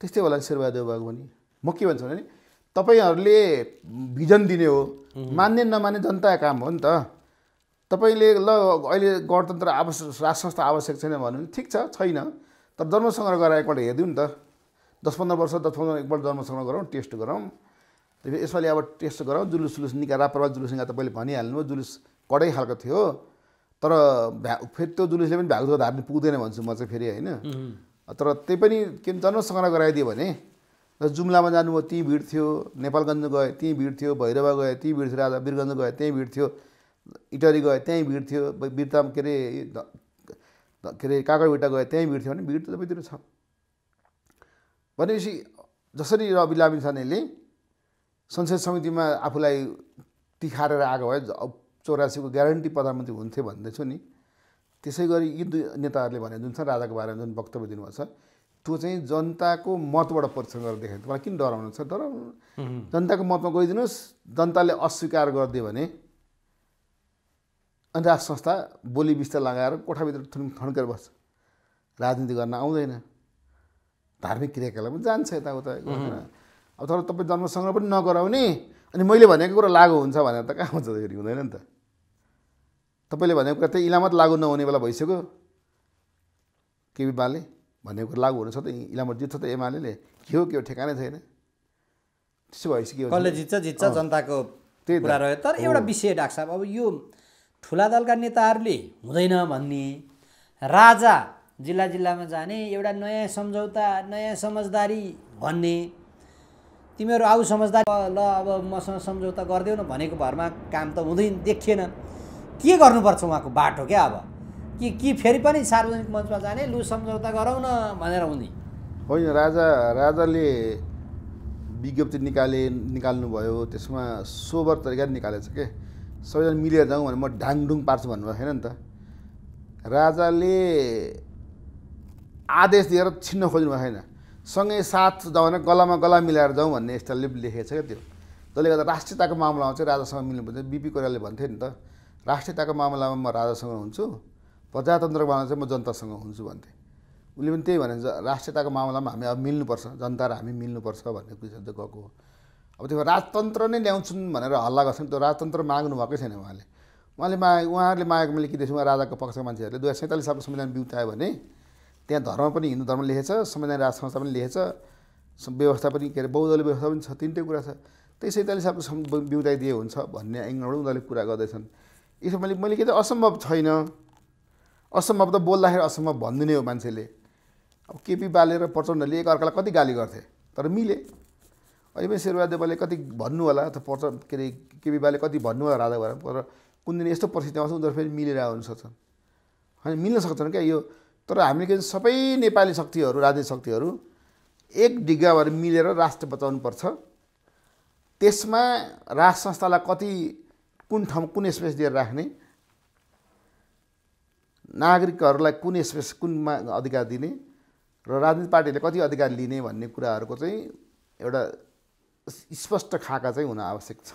त्यस्तै होला शेरबहादेव बाबु पनि म के भन्छु भने तपाईँहरूले भिजन दिने हो मान्ने नमान्ने जनताको काम हो नि त तपाईँले ल अहिले गणतन्त्र आवश्यक राज संस्था आवश्यक छैन भन्नु ठिक छ छैन तर जन्मसङ्ग्रह गरेर एकपल्ट हेरिदिउँ नि त दस पन्ध्र वर्ष दस पन्ध्र एकपल्ट जन्मसङ्ग्रह गरौँ टेस्ट गरौँ त्यसपछि यसपालि अब टेस्ट गरौँ जुलुस जुलुस निका रापरवा जुलुस निका तपाईँले भनिहाल्नु जुलुस कडै खालको थियो तर भ्या फेरि त्यो जुलुसले पनि भागदुवा धार्नु पुग्दैन भन्छु म चाहिँ फेरि होइन तर त्यही पनि के जन्मसङ्ग्रह गराइदियो भने जुम्लामा जानुभयो त्यहीँ भिड थियो नेपालगञ्ज गयो त्यहीँ भिड थियो भैरवा गयो त्यहीँ भिड थियो राजा वीरगञ्ज गयो त्यहीँ भिड थियो इटरी गयो त्यहीँ भिड थियो बिरताम के अरे के अरे बिटा गए त्यहीँ भिड थियो भने भिड त तपाईँतिर छ भनेपछि जसरी रवि लामिछानेले संसद समितिमा आफूलाई तिखारेर आएको भए चौरासीको ग्यारेन्टी प्रधानमन्त्री हुन्थ्यो भन्दैछु नि त्यसै गरी यी दुई नेताहरूले भने जुन छ राजाको बारेमा जुन वक्तव्य दिनुभएको छ त्यो चाहिँ जनताको मतबाट परीक्षण गरेर देखायो तपाईँलाई किन डराउनु छ डराउनु जनताको मतमा गइदिनुहोस् जनताले अस्वीकार गरिदियो भने राज संस्था बोली बिस्तार लगाएर कोठाभित्र थुन थन्केर बस्छ राजनीति गर्न आउँदैन धार्मिक क्रियाकलाप पनि जान्छ यताउता अब तर तपाईँ जन्मसङ्ग्रह पनि नगराउने अनि मैले भनेको कुरा लागु हुन्छ भनेर त कहाँ हुन्छ त फेरि हुँदैन नि त तपाईँले भनेको कुरा त्यही इलामत लागु नहुने बेला भइसक्यो केपी बाले भनेको कुरा लागु हुनु छ त इलामत जित्छ त एमाले के हो के हो ठेगानै छैन त्यसो भइसक्यो कसले जित्छ जित्छ जनताको त्यही कुरा रह्यो तर एउटा विषय डाक्टर साहब अब यो ठुला दलका नेताहरूले हुँदैन भन्ने राजा जिल्ला जिल्लामा जाने एउटा नयाँ सम्झौता नयाँ समझदारी भन्ने तिमीहरू आउ समझदारी ल अब मसँग सम्झौता गरिदेऊ न भनेको भरमा काम त हुँदैन देखिएन के गर्नुपर्छ उहाँको बाटो क्या अब कि कि फेरि पनि सार्वजनिक मञ्चमा जाने लु सम्झौता गरौँ न भनेर हुने होइन राजा राजाले विज्ञप्ति निकाले निकाल्नुभयो त्यसमा सोभर तरिकाले निकालेछ के सबैजना मिलेर जाउँ भने म ढाङढुङ पार्छु भन्नुभएको छैन नि त राजाले आदेश दिएर छिन्न खोज्नु भएको छैन सँगै साथ जाउँ भने गलामा गला मिलाएर जाउँ भन्ने स्टाइलले लेखेको छ क्या त्यो जसले गर्दा राष्ट्रियताको मामलामा चाहिँ राजासँग मिल्नु पर्छ बिपी कोरियाले भन्थे नि त राष्ट्रियताको मामलामा म राजासँग हुन्छु प्रजातन्त्रको मामलामा चाहिँ म जनतासँग हुन्छु भन्थे उसले पनि त्यही भने राष्ट्रियताको मामलामा हामी अब मिल्नुपर्छ जनता र हामी मिल्नुपर्छ भन्ने त गएको हो अब त्यो राजतन्त्र नै ल्याउँछन् भनेर हल्ला गर्छन् त्यो राजतन्त्र माग्नु भएकै छैन उहाँले उहाँले मा उहाँहरूले मागेको मैले के देख्छु उहाँ राजाको पक्षका मान्छेहरूले दुई हजार सैँतालिस सालको संविधान बिउतायो भने त्यहाँ धर्म पनि हिन्दू धर्म लेखेछ संविधान राज संस्था पनि लेखेछ व्यवस्था पनि के अरे बहुदलीय व्यवस्था पनि छ तिनटै कुरा छ त्यही सैँतालिस सालको बिउताइदिए हुन्छ भन्ने एङ्गलबाट उनीहरूले कुरा गर्दैछन् यसो मैले मैले के त असम्भव छैन असम्भव त बोल्दाखेरि असम्भव भनिदिने हो मान्छेले अब केपी बालेर प्रचण्डले एकअर्कालाई कति गाली गर्थे तर मिले अहिले पनि शेरबहादेवले कति भन्नु होला अथवा पर्छ के अरे केबी बाले कति भन्नु होला राजा भएर तर कुन दिन यस्तो परिस्थिति आउँछ उनीहरू फेरि मिलेर आउनु सक्छन् होइन मिल्न सक्छन् क्या यो तर हामीले के सबै नेपाली शक्तिहरू राजनीतिक शक्तिहरू एक डिग्गा भएर मिलेर राष्ट्र बचाउनु पर्छ त्यसमा राज संस्थालाई कति कुन ठाउँ कुन स्पेस दिएर राख्ने नागरिकहरूलाई कुन स्पेस कुनमा अधिकार दिने र राजनीतिक पार्टीले कति अधिकार लिने भन्ने कुराहरूको चाहिँ एउटा स्पष्ट खाका चाहिँ हुन आवश्यक छ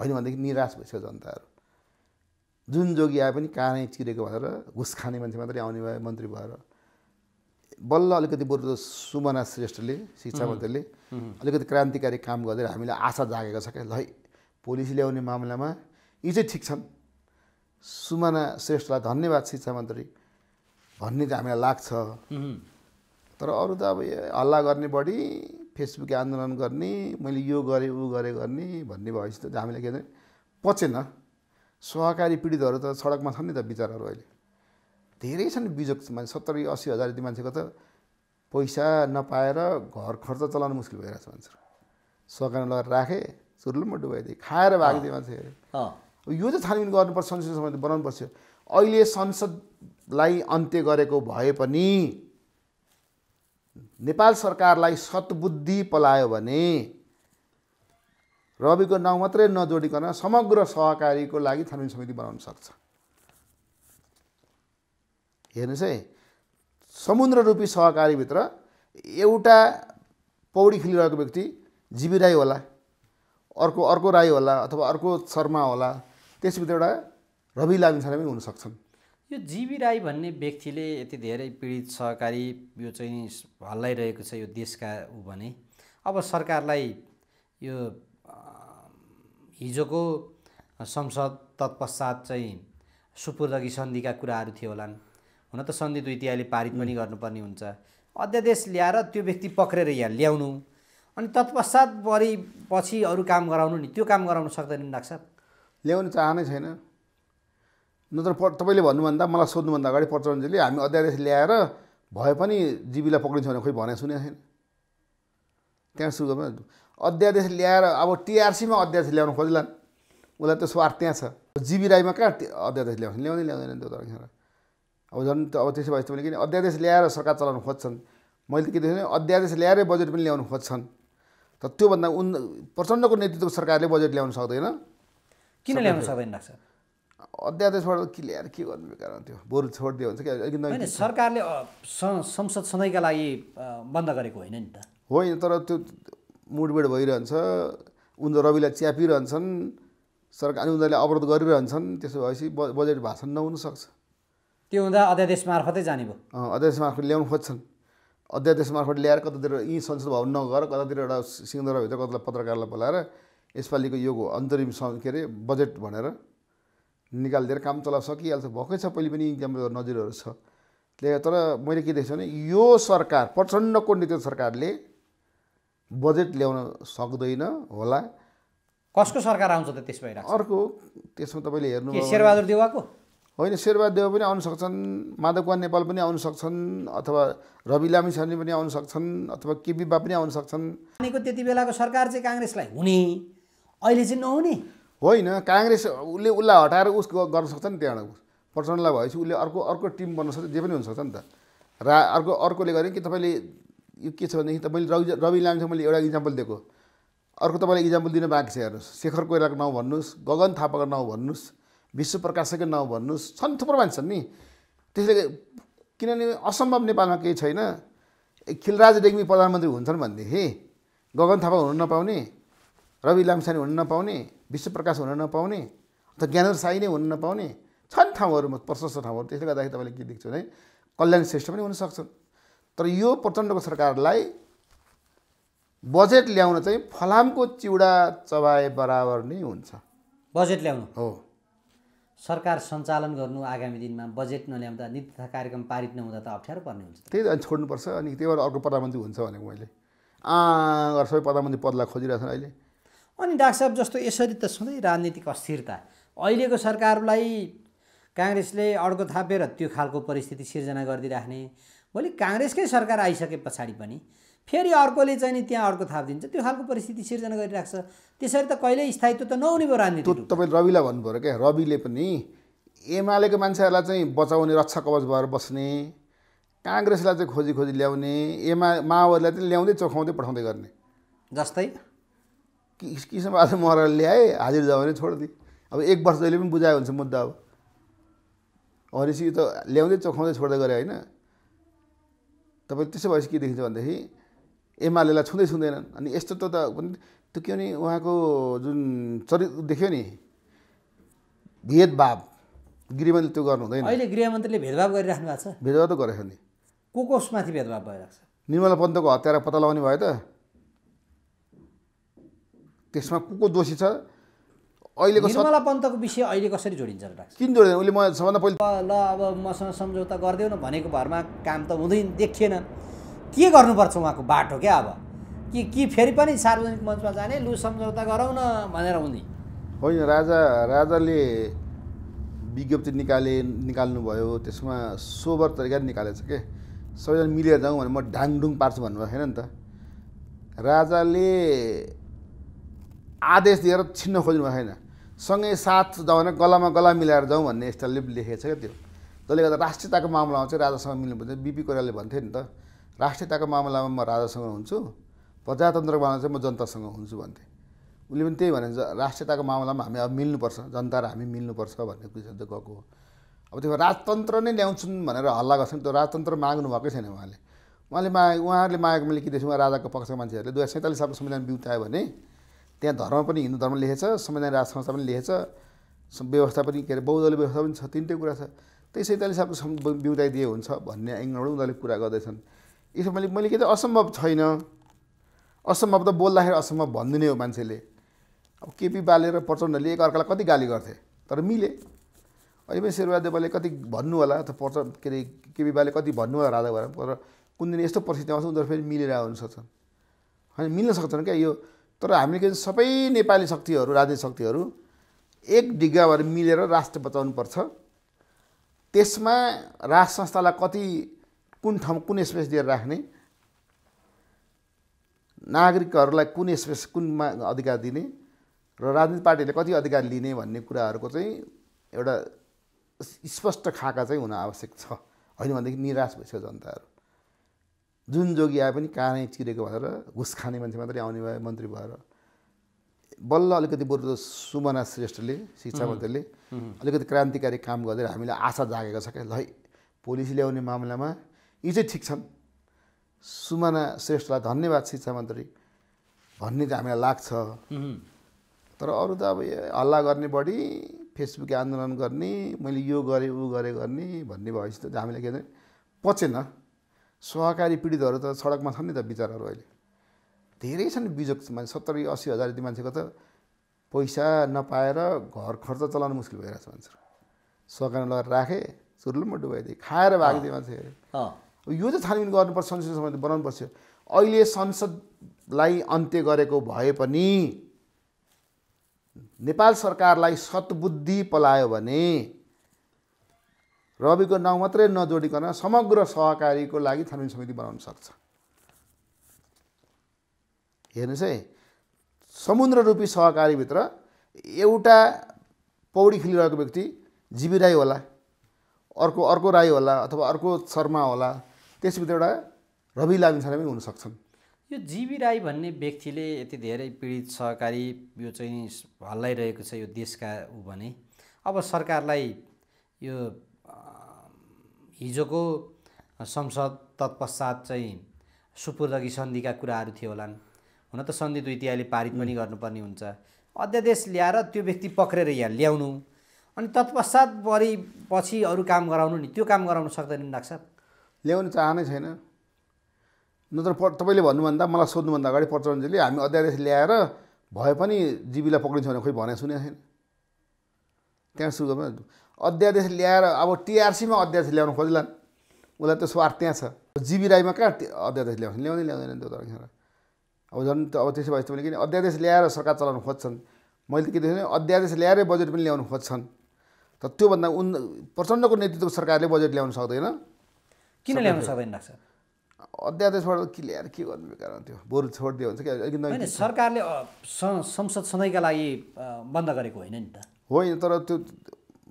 होइन भनेदेखि निराश भइसक्यो जनताहरू जुन जोगी आए पनि कारै चिरेको भएर घुस खाने मान्छे मात्रै आउने भयो मन्त्री भएर बल्ल अलिकति बरु सुमना श्रेष्ठले शिक्षा मन्त्रीले अलिकति क्रान्तिकारी काम गरेर हामीलाई आशा जागेको छ क्या ल पोलिसी ल्याउने मामलामा यी चाहिँ ठिक छन् सुमना श्रेष्ठलाई धन्यवाद शिक्षा मन्त्री भन्ने त हामीलाई लाग्छ तर अरू त अब हल्ला गर्ने बढी फेसबुक आन्दोलन गर्ने मैले यो गरेँ ऊ गरेँ गर्ने भन्ने भएपछि त हामीलाई के भने पचेन सहकारी पीडितहरू त सडकमा छन् नि त विचारहरू अहिले धेरै छन् बिजोक मान्छे सत्तरी अस्सी हजार जति मान्छेको त पैसा नपाएर घर खर्च चलाउनु मुस्किल भइरहेको छ मान्छेहरू सहकारी लगाएर राखेँ चुर्लुममा डुबाइदिए खाएर भाग दिए मान्छेहरू यो चाहिँ छानबिन गर्नुपर्छ संसद समिति बनाउनु पर्छ अहिले संसदलाई अन्त्य गरेको भए पनि नेपाल सरकारलाई सद्बुद्धि पलायो भने रविको नाउँ मात्रै नजोडिकन समग्र सहकारीको लागि छानबिन समिति बनाउन सक्छ हेर्नुहोस् है समुद्र रूपी सहकारीभित्र एउटा पौडी खेलिरहेको व्यक्ति जीवी राई होला अर्को अर्को राई होला अथवा अर्को शर्मा होला त्यसभित्र एउटा रवि लामी छानबिन हुनसक्छन् यो जीवी राई भन्ने व्यक्तिले यति धेरै पीडित सहकारी यो चाहिँ हल्लाइरहेको छ यो देशका ऊ भने अब सरकारलाई यो हिजोको संसद तत्पश्चात चाहिँ सुपुर्दगी सन्धिका कुराहरू थियो होलान् हुन त सन्धि दुई पारित पनि गर्नुपर्ने हुन्छ अध्यादेश ल्याएर त्यो व्यक्ति पक्रेर यहाँ ल्याउनु अनि तत्पश्चात बढी पछि अरू काम गराउनु नि त्यो काम गराउनु सक्दैन डाक्टर साहब ल्याउनु चाहनै छैन नत्र प तपाईँले भन्नुभन्दा मलाई सोध्नुभन्दा अगाडि प्रचण्डजीले हामी अध्यादेश ल्याएर भए पनि जीवीलाई पक्रिन्छ भनेर खोइ भने सुनेको छैन त्यहाँ सुरु अध्यादेश ल्याएर अब टिआरसीमा अध्यादेश ल्याउनु खोज्ला उसलाई त्यो स्वार्थ त्यहाँ छ जीवी राईमा कहाँ अध्यादेश ल्याउँछ ल्याउँदै ल्याउँदैन त्यो तर अब झन् अब त्यसो भए तपाईँले किन अध्यादेश ल्याएर सरकार चलाउनु खोज्छन् मैले के देखेँ अध्यादेश ल्याएरै बजेट पनि ल्याउनु खोज्छन् त त्योभन्दा उन प्रचण्डको नेतृत्व सरकारले बजेट ल्याउनु सक्दैन किन ल्याउनु सक्दैन अध्यादेशबाट क्लियर के गर्नु कारण हुन्थ्यो बरु छोडिदियो हुन्छ कि सरकारले संसद सधैँका लागि बन्द गरेको होइन नि त होइन तर त्यो मुडबेड भइरहन्छ उनीहरू रविलाई च्यापिरहन्छन् सरकार अनि उनीहरूले अवरोध गरिरहन्छन् त्यसो भएपछि बजेट भाषण नहुनसक्छ त्यो हुँदा अध्यादेश मार्फतै जाने भयो अध्यादेश मार्फत ल्याउनु खोज्छन् अध्यादेश मार्फत ल्याएर कतातिर यहीँ संसद भवन नगर कतातिर एउटा सिङ्गदरभित्र कतिलाई पत्रकारलाई बोलाएर यसपालिको यो अन्तरिम के अरे बजेट भनेर निकालिदिएर काम चला सकिहाल्छ भएकै छ पहिले पनि एकदम नजिरहरू छ त्यही तर मैले के देख्छु भने यो सरकार प्रचण्डको नेतृत्व सरकारले बजेट ल्याउन सक्दैन होला कसको सरकार आउँछ त त्यसमा अर्को त्यसमा तपाईँले हेर्नु शेरबहादुर देवाको होइन शेरबहादुर देवा पनि आउन सक्छन् माधव कुमार नेपाल पनि आउन सक्छन् अथवा रवि लामी छानी पनि आउन सक्छन् अथवा केपी बा पनि आउन सक्छन् त्यति बेलाको सरकार चाहिँ काङ्ग्रेसलाई हुने अहिले चाहिँ नहुने होइन काङ्ग्रेस उसले उसलाई हटाएर उस गर्न सक्छ नि त्यहाँबाट प्रचण्डलाई भएपछि उसले अर्को अर्को टिम बन्न सक्छ जे पनि हुनसक्छ नि त रा अर्को अर्कोले गर्यो कि तपाईँले यो के छ भनेदेखि तपाईँले रवि रवि लामीसँग मैले एउटा इक्जाम्पल दिएको अर्को तपाईँले इक्जाम्पल दिनु बाँकी छ हेर्नुहोस् शेखर कोइराको नाउँ भन्नुहोस् गगन थापाको नाउँ भन्नुहोस् विश्व प्रकाशको नाउँ भन्नुहोस् छन् थुप्रो मान्छे छन् नि त्यसले किनभने असम्भव नेपालमा केही छैन खिलराज रेग्मी प्रधानमन्त्री हुन्छन् भनेदेखि गगन थापा हुनु नपाउने रवि लामसानी हुनु नपाउने विश्वप्रकाश हुन नपाउने अथवा ज्ञानेन्द्र साई नै हुन नपाउने छन् ठाउँहरूमा प्रशस्त ठाउँहरू त्यसले गर्दाखेरि तपाईँले के देख्छ भने कल्याण श्रेष्ठ पनि हुनसक्छन् तर यो प्रचण्डको सरकारलाई बजेट ल्याउन चाहिँ फलामको चिउडा चबाए बराबर नै हुन्छ बजेट ल्याउनु हो सरकार सञ्चालन गर्नु आगामी दिनमा बजेट नल्याउँदा नीति तथा कार्यक्रम पारित नहुँदा त अप्ठ्यारो पर्ने हुन्छ त्यही त अनि छोड्नुपर्छ अनि त्यही भएर अर्को प्रधानमन्त्री हुन्छ भनेको मैले आ सबै प्रधानमन्त्री पदलाई खोजिरहेछन् अहिले अनि डाक्टर साहब जस्तो यसरी त सधैँ राजनीतिक अस्थिरता अहिलेको सरकारलाई काङ्ग्रेसले अड्को थापेर त्यो खालको परिस्थिति सिर्जना गरिदिइराख्ने भोलि काङ्ग्रेसकै सरकार आइसके पछाडि पनि फेरि अर्कोले चाहिँ नि त्यहाँ अर्को थापिदिन्छ त्यो खालको परिस्थिति सिर्जना गरिराख्छ त्यसरी त कहिल्यै स्थायित्व त नहुने भयो राजनीति तपाईँले रविलाई भन्नुभयो क्या रविले पनि एमालेको मान्छेहरूलाई चाहिँ बचाउने रक्षा कवच भएर बस्ने काङ्ग्रेसलाई चाहिँ खोजी खोजी ल्याउने एमा माओवादीलाई चाहिँ ल्याउँदै चोखाउँदै पठाउँदै गर्ने जस्तै किस किसिम आज मरेर ल्याए हाजिर जाऊ भने छोडिदिए अब एक वर्ष जहिले पनि बुझायो हुन्छ मुद्दा अब भनेपछि त ल्याउँदै चोखाउँदै छोड्दै गरे होइन तपाईँ त्यसो भएपछि के देखिन्छ भनेदेखि एमालेलाई छुँदै छुँदैनन् अनि यस्तो त त्यो के भने उहाँको जुन चरित्र देख्यो नि भेदभाव गृहमन्त्री त्यो गर्नु हुँदैन अहिले गृहमन्त्रीले भेदभाव गरिराख्नु भएको छ भेदभाव त गरेको छ नि को कसमाथि भेदभाव भइरहेको छ निर्मला पन्तको हत्यारा पत्ता लगाउने भयो त त्यसमा को को दोषी छ अहिलेको निर्मला पन्तको विषय अहिले कसरी जोडिन्छ किन जोडिँदैन उसले म सबभन्दा पहिले ल अब मसँग सम्झौता गरिदेऊ न भनेको भरमा काम त हुँदैन देखिएन के गर्नुपर्छ उहाँको बाटो क्या अब कि कि फेरि पनि सार्वजनिक मञ्चमा जाने लु सम्झौता गरौँ न भनेर हुने होइन राजा राजाले विज्ञप्ति निकाले निकाल्नुभयो त्यसमा सोभर तरिकाले निकालेछ के सबैजना मिलेर जाउँ भने म ढाङढुङ पार्छु भन्नुभएको छैन नि त राजाले आदेश दिएर छिन्न खोज्नु भएको छैन सँगै साथ जाउँ भने गलामा गला मिलाएर जाउँ भन्ने स्टाइलले लेखेको छ क्या त्यो जसले गर्दा राष्ट्रियताको मामलामा चाहिँ राजासँग मिल्नु पर्छ बिपी कोइरालाले भन्थे नि त राष्ट्रियताको मामलामा म राजासँग हुन्छु प्रजातन्त्रको मामलामा चाहिँ म जनतासँग हुन्छु भन्थे उसले पनि त्यही भने राष्ट्रियताको मामलामा हामी अब मिल्नुपर्छ जनता र हामी मिल्नुपर्छ भन्ने कुछ गएको हो अब त्यो राजतन्त्र नै ल्याउँछन् भनेर हल्ला गर्छन् त्यो राजतन्त्र माग्नु भएकै छैन उहाँले उहाँले माग उहाँहरूले मागेको मैले के देख्छु उहाँ राजाको पक्षको मान्छेहरूले दुई हजार सैँतालिस सालको संविधान बिउतायो भने त्यहाँ धर्म पनि हिन्दू धर्म लेखेछ संविधान राज संस्था पनि लेखेछ व्यवस्था पनि के अरे बहुदलीय व्यवस्था पनि छ तिनटै कुरा छ त्यसै तैँले आफ्नो दिए हुन्छ भन्ने एङ्गलबाट उनीहरूले कुरा गर्दैछन् यसो मैले मैले के त असम्भव छैन असम्भव त बोल्दाखेरि असम्भव भनिदिने हो मान्छेले अब केपी बालेर र प्रचण्डले एकअर्कालाई कति गाली गर्थे तर मिले अहिले पनि शेरबहादेवले कति भन्नु होला त प्रच के अरे केपी बाले कति भन्नु होला राजा भएर तर कुन दिन यस्तो परिस्थिति आउँछ उनीहरू फेरि मिलेर आउनु सक्छन् होइन मिल्न सक्छन् क्या यो तर हामीले के सबै नेपाली शक्तिहरू राज्य शक्तिहरू एक डिग्गा भएर मिलेर राष्ट्र बचाउनु पर्छ त्यसमा राज संस्थालाई कति कुन ठाउँ कुन स्पेस दिएर राख्ने नागरिकहरूलाई कुन स्पेस कुनमा अधिकार दिने र राजनीतिक पार्टीले कति अधिकार लिने भन्ने कुराहरूको चाहिँ एउटा स्पष्ट खाका चाहिँ हुन आवश्यक छ होइन भनेदेखि निराश भइसक्यो जनताहरू जुन जोगी आए पनि कारै चिरेको भएर घुस खाने मान्छे मात्रै आउने भयो मन्त्री भएर बल्ल अलिकति बरु सुमना श्रेष्ठले शिक्षा मन्त्रीले अलिकति क्रान्तिकारी काम गरेर हामीलाई आशा जागेको छ क्या ल पोलिसी ल्याउने मामलामा यी चाहिँ ठिक छन् सुमना श्रेष्ठलाई धन्यवाद शिक्षा मन्त्री भन्ने चाहिँ हामीलाई लाग्छ तर अरू त अब हल्ला गर्ने बढी फेसबुक आन्दोलन गर्ने मैले यो गरेँ ऊ गरेँ गर्ने भन्ने भएपछि त हामीलाई के भने पचेन सहकारी पीडितहरू त सडकमा छन् नि त विचारहरू अहिले धेरै छन् बिजोक मान्छे सत्तरी अस्सी हजार यति मान्छेको त पैसा नपाएर घर खर्च चलाउनु मुस्किल भइरहेको छ मान्छेहरू सहकारी लगाएर राखेँ चुर्लुम्मा डुबाइदिए खाएर भाग दिए मान्छेहरू यो चाहिँ छानबिन गर्नुपर्छ संसद समिति बनाउनु पर्छ अहिले संसदलाई अन्त्य गरेको भए पनि नेपाल सरकारलाई सतबुद्धि पलायो भने रविको नाउँ मात्रै नजोडिकन समग्र सहकारीको लागि छानबिन समिति बनाउन सक्छ हेर्नुहोस् है समुद्र रूपी सहकारीभित्र एउटा पौडी खेलिरहेको व्यक्ति जीवी राई होला अर्को अर्को राई होला अथवा अर्को शर्मा होला त्यसभित्र एउटा रवि लामी पनि हुनसक्छन् यो जीवी राई भन्ने व्यक्तिले यति धेरै पीडित सहकारी यो चाहिँ हल्लाइरहेको छ यो देशका ऊ भने अब सरकारलाई यो हिजोको संसद तत्पश्चात चाहिँ सुपुर्दगी सन्धिका कुराहरू थियो होलान् हुन त सन्धि दुई पारित पनि गर्नुपर्ने हुन्छ अध्यादेश ल्याएर त्यो व्यक्ति पक्रेर यहाँ ल्याउनु अनि तत्पश्चात बढी पछि अरू काम गराउनु नि त्यो काम गराउन सक्दैन डाक्टर ल्याउनु चाहनै छैन नत्र प तपाईँले भन्नुभन्दा मलाई सोध्नुभन्दा अगाडि प्रचण्डजीले हामी अध्यादेश ल्याएर भए पनि जीवीलाई पक्रिन्छ भने खोइ भने सुनेको छैन त्यहाँ सुरुमा अध्यादेश ल्याएर अब टिआरसीमा अध्यादेश ल्याउनु खोज्लान् उसलाई त्यो स्वार्थ त्यहाँ छ जिबी राईमा कहाँ अध्यादेश ल्याउँछ ल्याउँदै ल्याउँदैन त्यो तर अब झन् अब त्यसो भए मैले किन अध्यादेश ल्याएर सरकार चलाउनु खोज्छन् मैले के देखेँ अध्यादेश ल्याएरै बजेट पनि ल्याउनु खोज्छन् त त्योभन्दा उन प्रचण्डको नेतृत्व सरकारले बजेट ल्याउन सक्दैन किन ल्याउन सक्दैन लाग्छ अध्यादेशबाट के ल्याएर के गर्नु बेकार त्यो बोरु छोडिदियो हुन्छ चाहिँ अलिकति सरकारले संसद सधैँका लागि बन्द गरेको होइन नि त होइन तर त्यो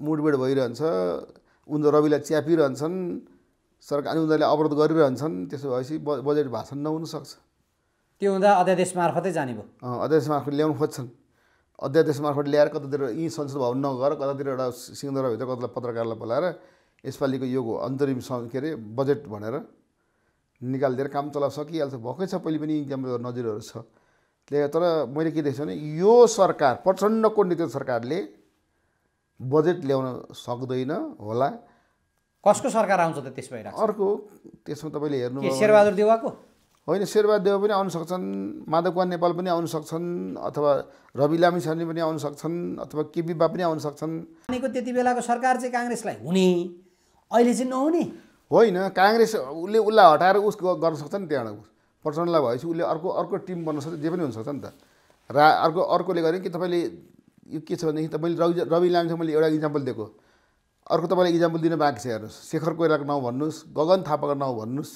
मुडबेड भइरहन्छ उनीहरू रविलाई च्यापिरहन्छन् सरकार अनि उनीहरूले अवरोध गरिरहन्छन् त्यसो भएपछि ब बजेट भाषण नहुनसक्छ त्यो हुँदा अध्यादेश मार्फतै जाने भयो अध्यादेश मार्फत ल्याउनु खोज्छन् अध्यादेश मार्फत ल्याएर कतातिर यहीँ संसद भवन नगर कतातिर एउटा सिङ्गदराभित्र कतालाई पत्रकारलाई बोलाएर यसपालिको यो अन्तरिम के अरे बजेट भनेर निकालिदिएर काम चला सकिहाल्छ भएकै छ पहिले पनि इक्जामको नजिरहरू छ त्यही तर मैले के देख्छु भने यो सरकार प्रचण्डको नेतृत्व सरकारले बजेट ल्याउन सक्दैन होला कसको सरकार आउँछ त त्यसमा अर्को त्यसमा तपाईँले हेर्नु शेरबहादुर देवाको होइन शेरबहादुर देवा पनि आउन सक्छन् माधव कुमार नेपाल पनि आउन सक्छन् अथवा रवि लामी छानी पनि आउन सक्छन् अथवा बा पनि आउन सक्छन् त्यति बेलाको सरकार चाहिँ काङ्ग्रेसलाई हुने अहिले चाहिँ नहुने होइन काङ्ग्रेस उसले उसलाई हटाएर उस गर्न सक्छ नि त्यहाँबाट प्रचण्डलाई भएपछि उसले अर्को अर्को टिम बन्न सक्छ जे पनि हुनसक्छ नि त रा अर्को अर्कोले गर्यो कि तपाईँले यो के छ भनेदेखि मैले रवि रवि लामिछाक मैले एउटा इक्जाम्पल दिएको अर्को तपाईँलाई इक्जाम्पल दिन बाँकी छ हेर्नुहोस् शेखर कोइराको नाउँ भन्नुहोस् गगन थापाको नाउँ भन्नुहोस्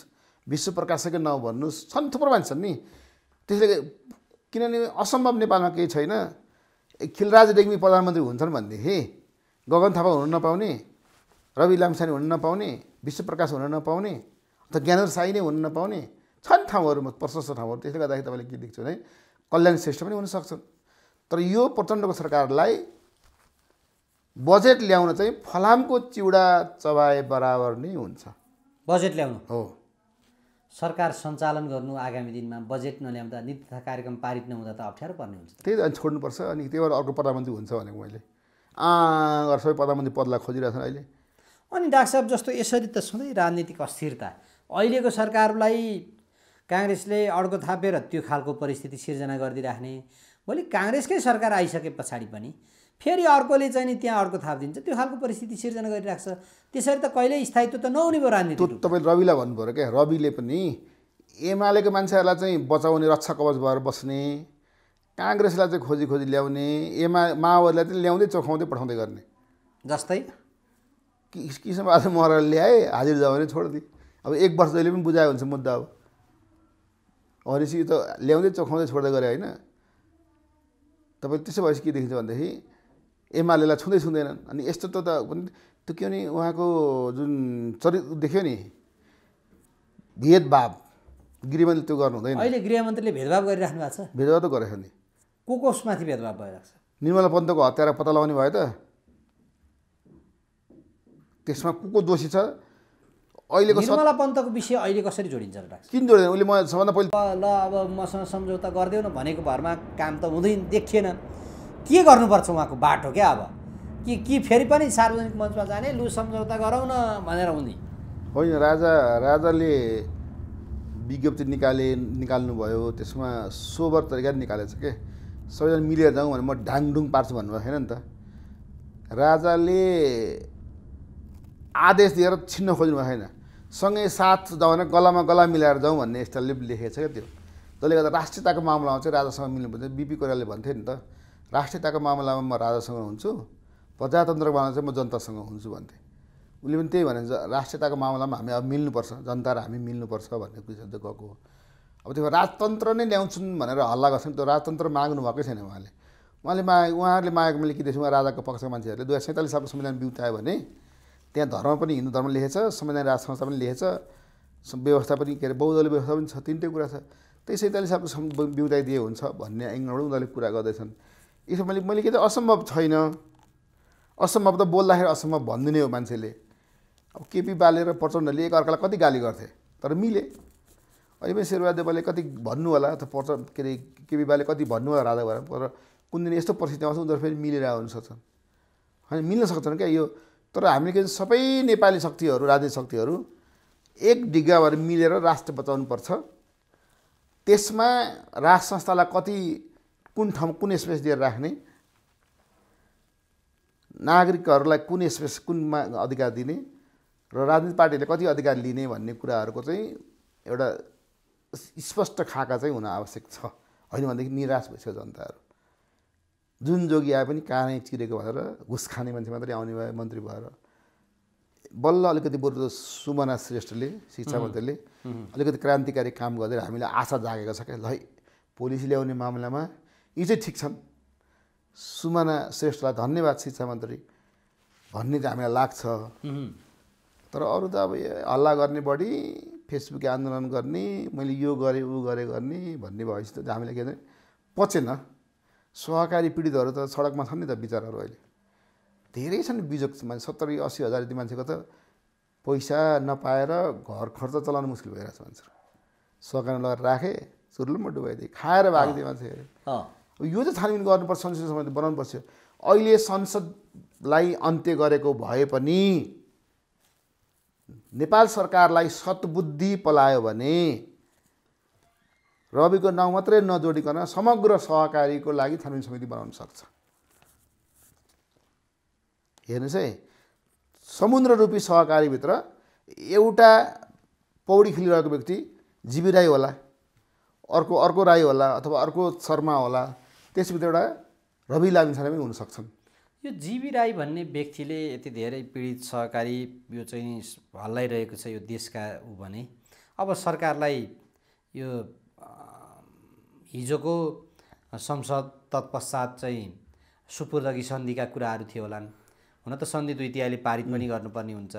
विश्व प्रकाशको नाउँ भन्नुहोस् छन् थुप्रो मान्छे छन् नि त्यसले किनभने असम्भव नेपालमा केही छैन खिलराज डेग्मी प्रधानमन्त्री हुन्छन् भनेदेखि गगन थापा हुन नपाउने रवि लामसानी हुन नपाउने विश्व प्रकाश हुन नपाउने अथवा ज्ञानेन्द्र साई नै हुन नपाउने छन् ठाउँहरूमा प्रशस्त ठाउँहरू त्यसले गर्दाखेरि तपाईँले के देख्छु भने कल्याण श्रेष्ठ पनि हुनसक्छन् तर यो प्रचण्डको सरकारलाई बजेट ल्याउन चाहिँ फलामको चिउडा चबाए बराबर नै हुन्छ बजेट ल्याउनु हो सरकार सञ्चालन गर्नु आगामी दिनमा बजेट नल्याउँदा नीति तथा कार्यक्रम पारित नहुँदा त अप्ठ्यारो पर्ने हुन्छ त्यही त अनि छोड्नुपर्छ अनि त्यही भएर अर्को प्रधानमन्त्री हुन्छ भनेको मैले आ सबै प्रधानमन्त्री पदलाई खोजिरहेछन् अहिले अनि डाक्टर साहब जस्तो यसरी त सधैँ राजनीतिक अस्थिरता अहिलेको सरकारलाई काङ्ग्रेसले अड्को थापेर त्यो खालको परिस्थिति सिर्जना गरिदिइराख्ने भोलि काङ्ग्रेसकै सरकार आइसके पछाडि पनि फेरि अर्कोले चाहिँ नि त्यहाँ अर्को थाप त्यो खालको परिस्थिति सिर्जना गरिरहेको छ त्यसरी त कहिल्यै स्थायित्व त नहुने भयो राजनीति तपाईँले रविलाई भन्नुभयो क्या रविले पनि एमालेको मान्छेहरूलाई चाहिँ बचाउने रक्षा कवच भएर बस्ने काङ्ग्रेसलाई चाहिँ खोजी खोजी ल्याउने एमा माओवादीलाई चाहिँ ल्याउँदै चोखाउँदै पठाउँदै गर्ने जस्तै कि किसिम आज मरेर ल्याए हाजिर जाऊ भने छोडिदिए अब एक वर्ष जहिले पनि बुझायो हुन्छ मुद्दा अब भनेपछि त ल्याउँदै चोखाउँदै छोड्दै गरे होइन तपाईँ त्यसो भएपछि के देखिन्छ भनेदेखि एमालेलाई छुँदै छुँदैनन् अनि यस्तो त त्यो के भने उहाँको जुन चरित्र देख्यो नि भेदभाव गृहमन्त्री त्यो गर्नु हुँदैन अहिले गृहमन्त्रीले भेदभाव गरिराख्नु भएको छ भेदभाव त गरेको नि को कसमाथि भेदभाव भइरहेको छ निर्मला पन्तको हत्यारा पत्ता लगाउने भयो त त्यसमा को को दोषी छ अहिलेको निर्मला पन्तको विषय अहिले कसरी जोडिन्छ र डाक्टर किन जोडिँदैन उसले म सबभन्दा पहिले ल अब मसँग सम्झौता गरिदेऊ न भनेको भरमा काम त हुँदैन देखिएन के गर्नुपर्छ उहाँको बाटो क्या अब कि कि फेरि पनि सार्वजनिक मञ्चमा जाने लु सम्झौता गरौँ न भनेर हुने होइन राजा राजाले विज्ञप्ति निकाले निकाल्नुभयो त्यसमा सोभर तरिकाले निकालेछ के सबैजना मिलेर जाउँ भने म ढाङढुङ पार्छु भन्नुभएको छैन नि त राजाले आदेश दिएर छिन्न खोज्नु भएको छैन सँगै साथ जाउँ भने गलामा गला मिलाएर जाउँ भन्ने स्टाइलले लेखेको छ क्या त्यो जसले गर्दा राष्ट्रियताको मामलामा चाहिँ राजासँग मिल्नु पर्छ बिपी कोइरालाले भन्थे नि त राष्ट्रियताको मामलामा म राजासँग हुन्छु प्रजातन्त्रको मामलामा चाहिँ म जनतासँग हुन्छु भन्थे उसले पनि त्यही भने राष्ट्रियताको मामलामा हामी अब मिल्नुपर्छ जनता र हामी मिल्नुपर्छ भन्ने चाहिँ गएको हो अब त्यो राजतन्त्र नै ल्याउँछन् भनेर हल्ला गर्छन् त्यो राजतन्त्र माग्नु भएकै छैन उहाँले उहाँले माग उहाँहरूले मागेको मैले के देख्छु उहाँ राजाको पक्षको मान्छेहरूले दुई हजार सैँतालिस सालको संविधान बिउतायो भने त्यहाँ धर्म पनि हिन्दू धर्म लेखेछ संविधान राज संस्था पनि लेखेछ व्यवस्था पनि के अरे बहुदलीय व्यवस्था पनि छ तिनटै कुरा छ त्यसै त्यसले आफ्नो दिए हुन्छ भन्ने एङ्गलबाट उनीहरूले कुरा गर्दैछन् यसो मैले मैले के त असम्भव छैन असम्भव त बोल्दाखेरि असम्भव भनिदिने हो मान्छेले अब केपी बाले र प्रचण्डले एकअर्कालाई कति गाली गर्थे तर मिले अहिले पनि शेरबहादेवले कति भन्नु होला त प्रच के अरे केपी बाले कति भन्नु होला राजा भएर तर कुन दिन यस्तो परिस्थिति आउँछ उनीहरू फेरि मिलेर आउनु सक्छन् होइन मिल्न सक्छन् क्या यो तर हामीले के सबै नेपाली शक्तिहरू राज्य शक्तिहरू एक डिग्गा भएर मिलेर राष्ट्र बचाउनु पर्छ त्यसमा राज संस्थालाई कति कुन ठाउँ कुन स्पेस दिएर राख्ने नागरिकहरूलाई कुन स्पेस कुनमा अधिकार दिने र राजनीतिक पार्टीले कति अधिकार लिने भन्ने कुराहरूको चाहिँ एउटा स्पष्ट खाका चाहिँ हुन आवश्यक छ होइन भनेदेखि निराश भइसक्यो जनताहरू जुन जोगी आए पनि कानै चिरेको भनेर घुस खाने मान्छे मात्रै आउने भयो मन्त्री भएर बल्ल अलिकति बरु सुमना श्रेष्ठले शिक्षा मन्त्रीले अलिकति क्रान्तिकारी काम गरेर हामीलाई आशा जागेको छ क्या ल पोलिसी ल्याउने मामलामा यी चाहिँ ठिक छन् सुमना श्रेष्ठलाई धन्यवाद शिक्षा मन्त्री भन्ने चाहिँ हामीलाई लाग्छ तर अरू त अब हल्ला गर्ने बढी फेसबुक आन्दोलन गर्ने मैले यो गरेँ ऊ गरेँ गर्ने भन्ने भएपछि त हामीलाई के भने पचेन सहकारी पीडितहरू त सडकमा छन् नि त विचारहरू अहिले धेरै छन् बिजोक मान्छे सत्तरी अस्सी हजार यति मान्छेको त पैसा नपाएर घर खर्च चलाउनु मुस्किल भइरहेको छ मान्छेहरू सहकारी लगाएर राखेँ चुर्लुम्ब डुबाइदिए खाएर भाग दिए मान्छेहरू यो चाहिँ छानबिन गर्नुपर्छ संसद समिति बनाउनु पर्छ अहिले संसदलाई अन्त्य गरेको भए पनि नेपाल सरकारलाई सतबुद्धि पलायो भने रविको नाउँ मात्रै नजोडिकन समग्र सहकारीको लागि छानबिन समिति बनाउन सक्छ हेर्नुहोस् है समुद्र रूपी सहकारीभित्र एउटा पौडी खेलिरहेको व्यक्ति जीवी राई होला अर्को अर्को राई होला अथवा अर्को शर्मा होला त्यसभित्र एउटा रवि लामी पनि हुनसक्छन् यो जीवी राई भन्ने व्यक्तिले यति धेरै पीडित सहकारी यो चाहिँ हल्लाइरहेको छ यो देशका ऊ भने अब सरकारलाई यो हिजोको संसद तत्पश्चात चाहिँ सुपुर्दगी सन्धिका कुराहरू थियो होलान् हुन त सन्धि दुई पारित पनि गर्नुपर्ने हुन्छ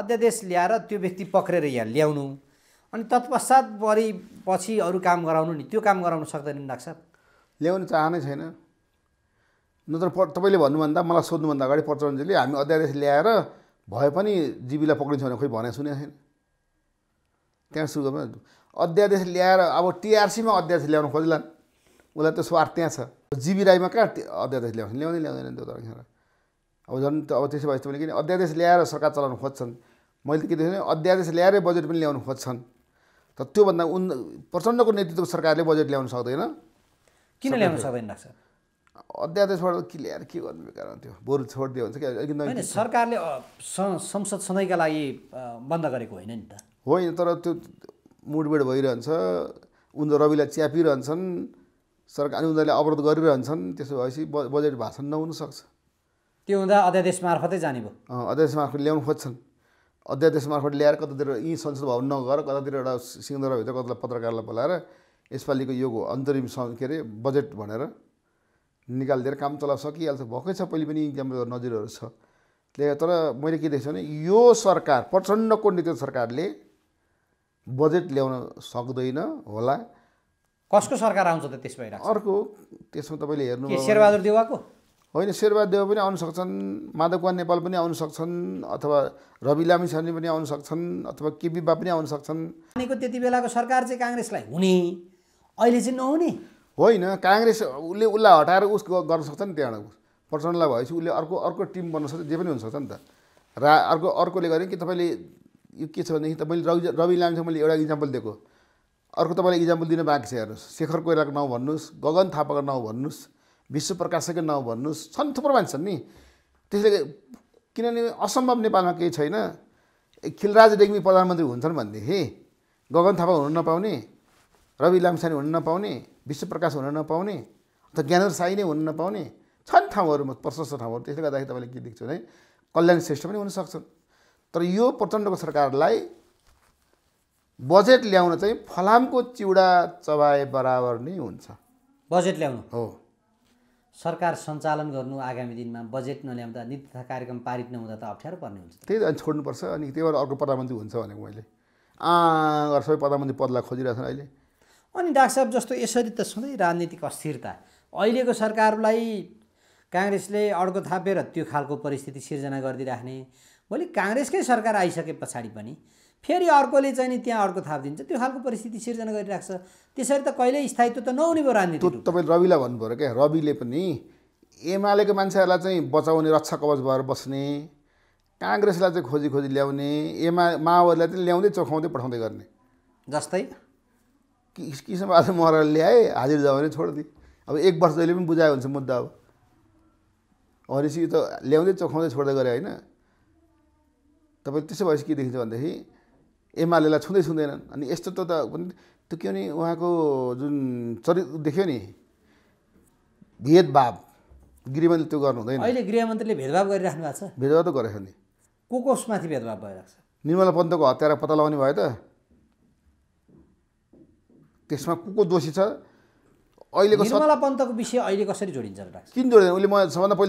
अध्यादेश ल्याएर त्यो व्यक्ति पक्रेर यहाँ ल्याउनु अनि तत्पश्चात बढी पछि अरू काम गराउनु नि त्यो काम गराउन सक्दैन डाक्टर ल्याउनु चाहनै छैन नत्र प तपाईँले भन्नुभन्दा मलाई सोध्नुभन्दा अगाडि प्रचण्डजीले हामी अध्यादेश ल्याएर भए पनि जीवीलाई पक्रिन्छ भने खोइ भने सुने छैन त्यहाँ सुरुमा अध्यादेश ल्याएर अब टिआरसीमा अध्यादेश ल्याउनु खोज्लान् उसलाई त्यो स्वार्थ त्यहाँ छ जिबी राईमा कहाँ अध्यादेश ल्याउँछ ल्याउँदै ल्याउँदैन त्यो त अब झन् अब त्यसो भए मैले किन अध्यादेश ल्याएर सरकार चलाउनु खोज्छन् मैले के देखेँ अध्यादेश ल्याएरै बजेट पनि ल्याउनु खोज्छन् त त्योभन्दा उन प्रचण्डको नेतृत्व सरकारले बजेट ल्याउन सक्दैन किन ल्याउन सक्दैन लाग्छ अध्यादेशबाट के ल्याएर के गर्नु बेकार त्यो बोरु छोडिदियो हुन्छ चाहिँ अलिकति सरकारले संसद सधैँका लागि बन्द गरेको होइन नि त होइन तर त्यो मुडबेड भइरहन्छ उनीहरू रविलाई च्यापिरहन्छन् सरकार अनि उनीहरूले अवरोध गरिरहन्छन् त्यसो भएपछि ब बजेट भाषण नहुनसक्छ त्यो हुँदा अध्यादेश मार्फतै जाने भयो अध्यादेश मार्फत ल्याउनु खोज्छन् अध्यादेश मार्फत ल्याएर कतातिर यहीँ संसद भवन नगर कतातिर एउटा सिङ्गदराभित्र कतालाई पत्रकारलाई बोलाएर यसपालिको यो अन्तरिम स के अरे बजेट भनेर निकालिदिएर काम चला सकिहाल्छ भएकै छ पहिले पनि इक्जामको नजिरहरू छ त्यही तर मैले के देख्छु भने यो सरकार प्रचण्डको नेतृत्व सरकारले बजेट ल्याउन सक्दैन होला कसको सरकार आउँछ त त्यसमा अर्को त्यसमा तपाईँले हेर्नु शेरबहादुर देवाको होइन शेरबहादुर देवा पनि आउन सक्छन् माधव कुमार नेपाल पनि आउन सक्छन् अथवा रवि लामी छानी पनि आउन सक्छन् अथवा केपी बा पनि आउन सक्छन् त्यति बेलाको सरकार चाहिँ काङ्ग्रेसलाई हुने अहिले चाहिँ नहुने होइन काङ्ग्रेस उसले उसलाई हटाएर उस गर्न सक्छ नि त्यहाँबाट प्रचण्डलाई भएपछि उसले अर्को अर्को टिम बन्न सक्छ जे पनि हुनसक्छ नि त रा अर्को अर्कोले गर्यो कि तपाईँले यो के छ भनेदेखि मैले रवि रवि लामिछाक मैले एउटा इक्जाम्पल दिएको अर्को तपाईँलाई इक्जाम्पल दिनु बाँकी छ हेर्नुहोस् शेखर कोइराको नाउँ भन्नुहोस् गगन थापाको नाउँ भन्नुहोस् विश्व प्रकाशको नाउँ भन्नुहोस् छन् थुप्रो मान्छे छन् नि त्यसले किनभने असम्भव नेपालमा केही छैन खिलराज डेग्मी प्रधानमन्त्री हुन्छन् भनेदेखि गगन थापा हुन नपाउने रवि लामसानी हुन नपाउने विश्व प्रकाश हुन नपाउने अथवा ज्ञानेन्द्र साई नै हुन नपाउने छन् ठाउँहरूमा प्रशस्त ठाउँहरू त्यसले गर्दाखेरि तपाईँले के देख्छु भने कल्याण श्रेष्ठ पनि हुनसक्छन् तर यो प्रचण्डको सरकारलाई बजेट ल्याउन चाहिँ फलामको चिउडा चबाए बराबर नै हुन्छ बजेट ल्याउनु हो सरकार सञ्चालन गर्नु आगामी दिनमा बजेट नल्याउँदा नीति तथा कार्यक्रम पारित नहुँदा त अप्ठ्यारो पर्ने हुन्छ त्यही त अनि छोड्नुपर्छ अनि त्यही भएर अर्को प्रधानमन्त्री हुन्छ भनेको मैले आ सबै प्रधानमन्त्री पदलाई खोजिरहेछन् अहिले अनि डाक्टर साहब जस्तो यसरी त सधैँ राजनीतिक अस्थिरता अहिलेको सरकारलाई काङ्ग्रेसले अड्को थापेर त्यो खालको परिस्थिति सिर्जना गरिदिइराख्ने भोलि काङ्ग्रेसकै सरकार आइसके पछाडि पनि फेरि अर्कोले चाहिँ नि त्यहाँ अर्को थाप त्यो खालको परिस्थिति सिर्जना गरिरहेको छ त्यसरी त कहिल्यै स्थायित्व त नहुने भयो राजनीति तपाईँले रविलाई भन्नुभयो क्या रविले पनि एमालेको मान्छेहरूलाई चाहिँ बचाउने रक्षा कवच भएर बस्ने काङ्ग्रेसलाई चाहिँ खोजी खोजी ल्याउने एमा माओवादीलाई चाहिँ ल्याउँदै चोखाउँदै पठाउँदै गर्ने जस्तै कि आज मरेर ल्याए हाजिर जाऊ भने छोडिदिए अब एक वर्ष जहिले पनि बुझायो हुन्छ मुद्दा अब भनेपछि त ल्याउँदै चोखाउँदै छोड्दै गरे होइन तपाईँ त्यसो भएपछि के देखिन्छ भनेदेखि एमालेलाई छुँदै छुँदैनन् अनि यस्तो त त्यो के भने उहाँको जुन चरित्र देख्यो नि भेदभाव गृहमन्त्री त्यो गर्नु हुँदैन अहिले गृहमन्त्रीले भेदभाव गरिराख्नु भएको छ भेदभाव त गरेको नि को कसमाथि भेदभाव भइरहेको छ निर्मला पन्तको हत्यारा पत्ता लगाउने भयो त त्यसमा को को दोषी छ अहिलेको निर्मला पन्तको विषय अहिले कसरी जोडिन्छ किन जोडिँदैन उसले म सबभन्दा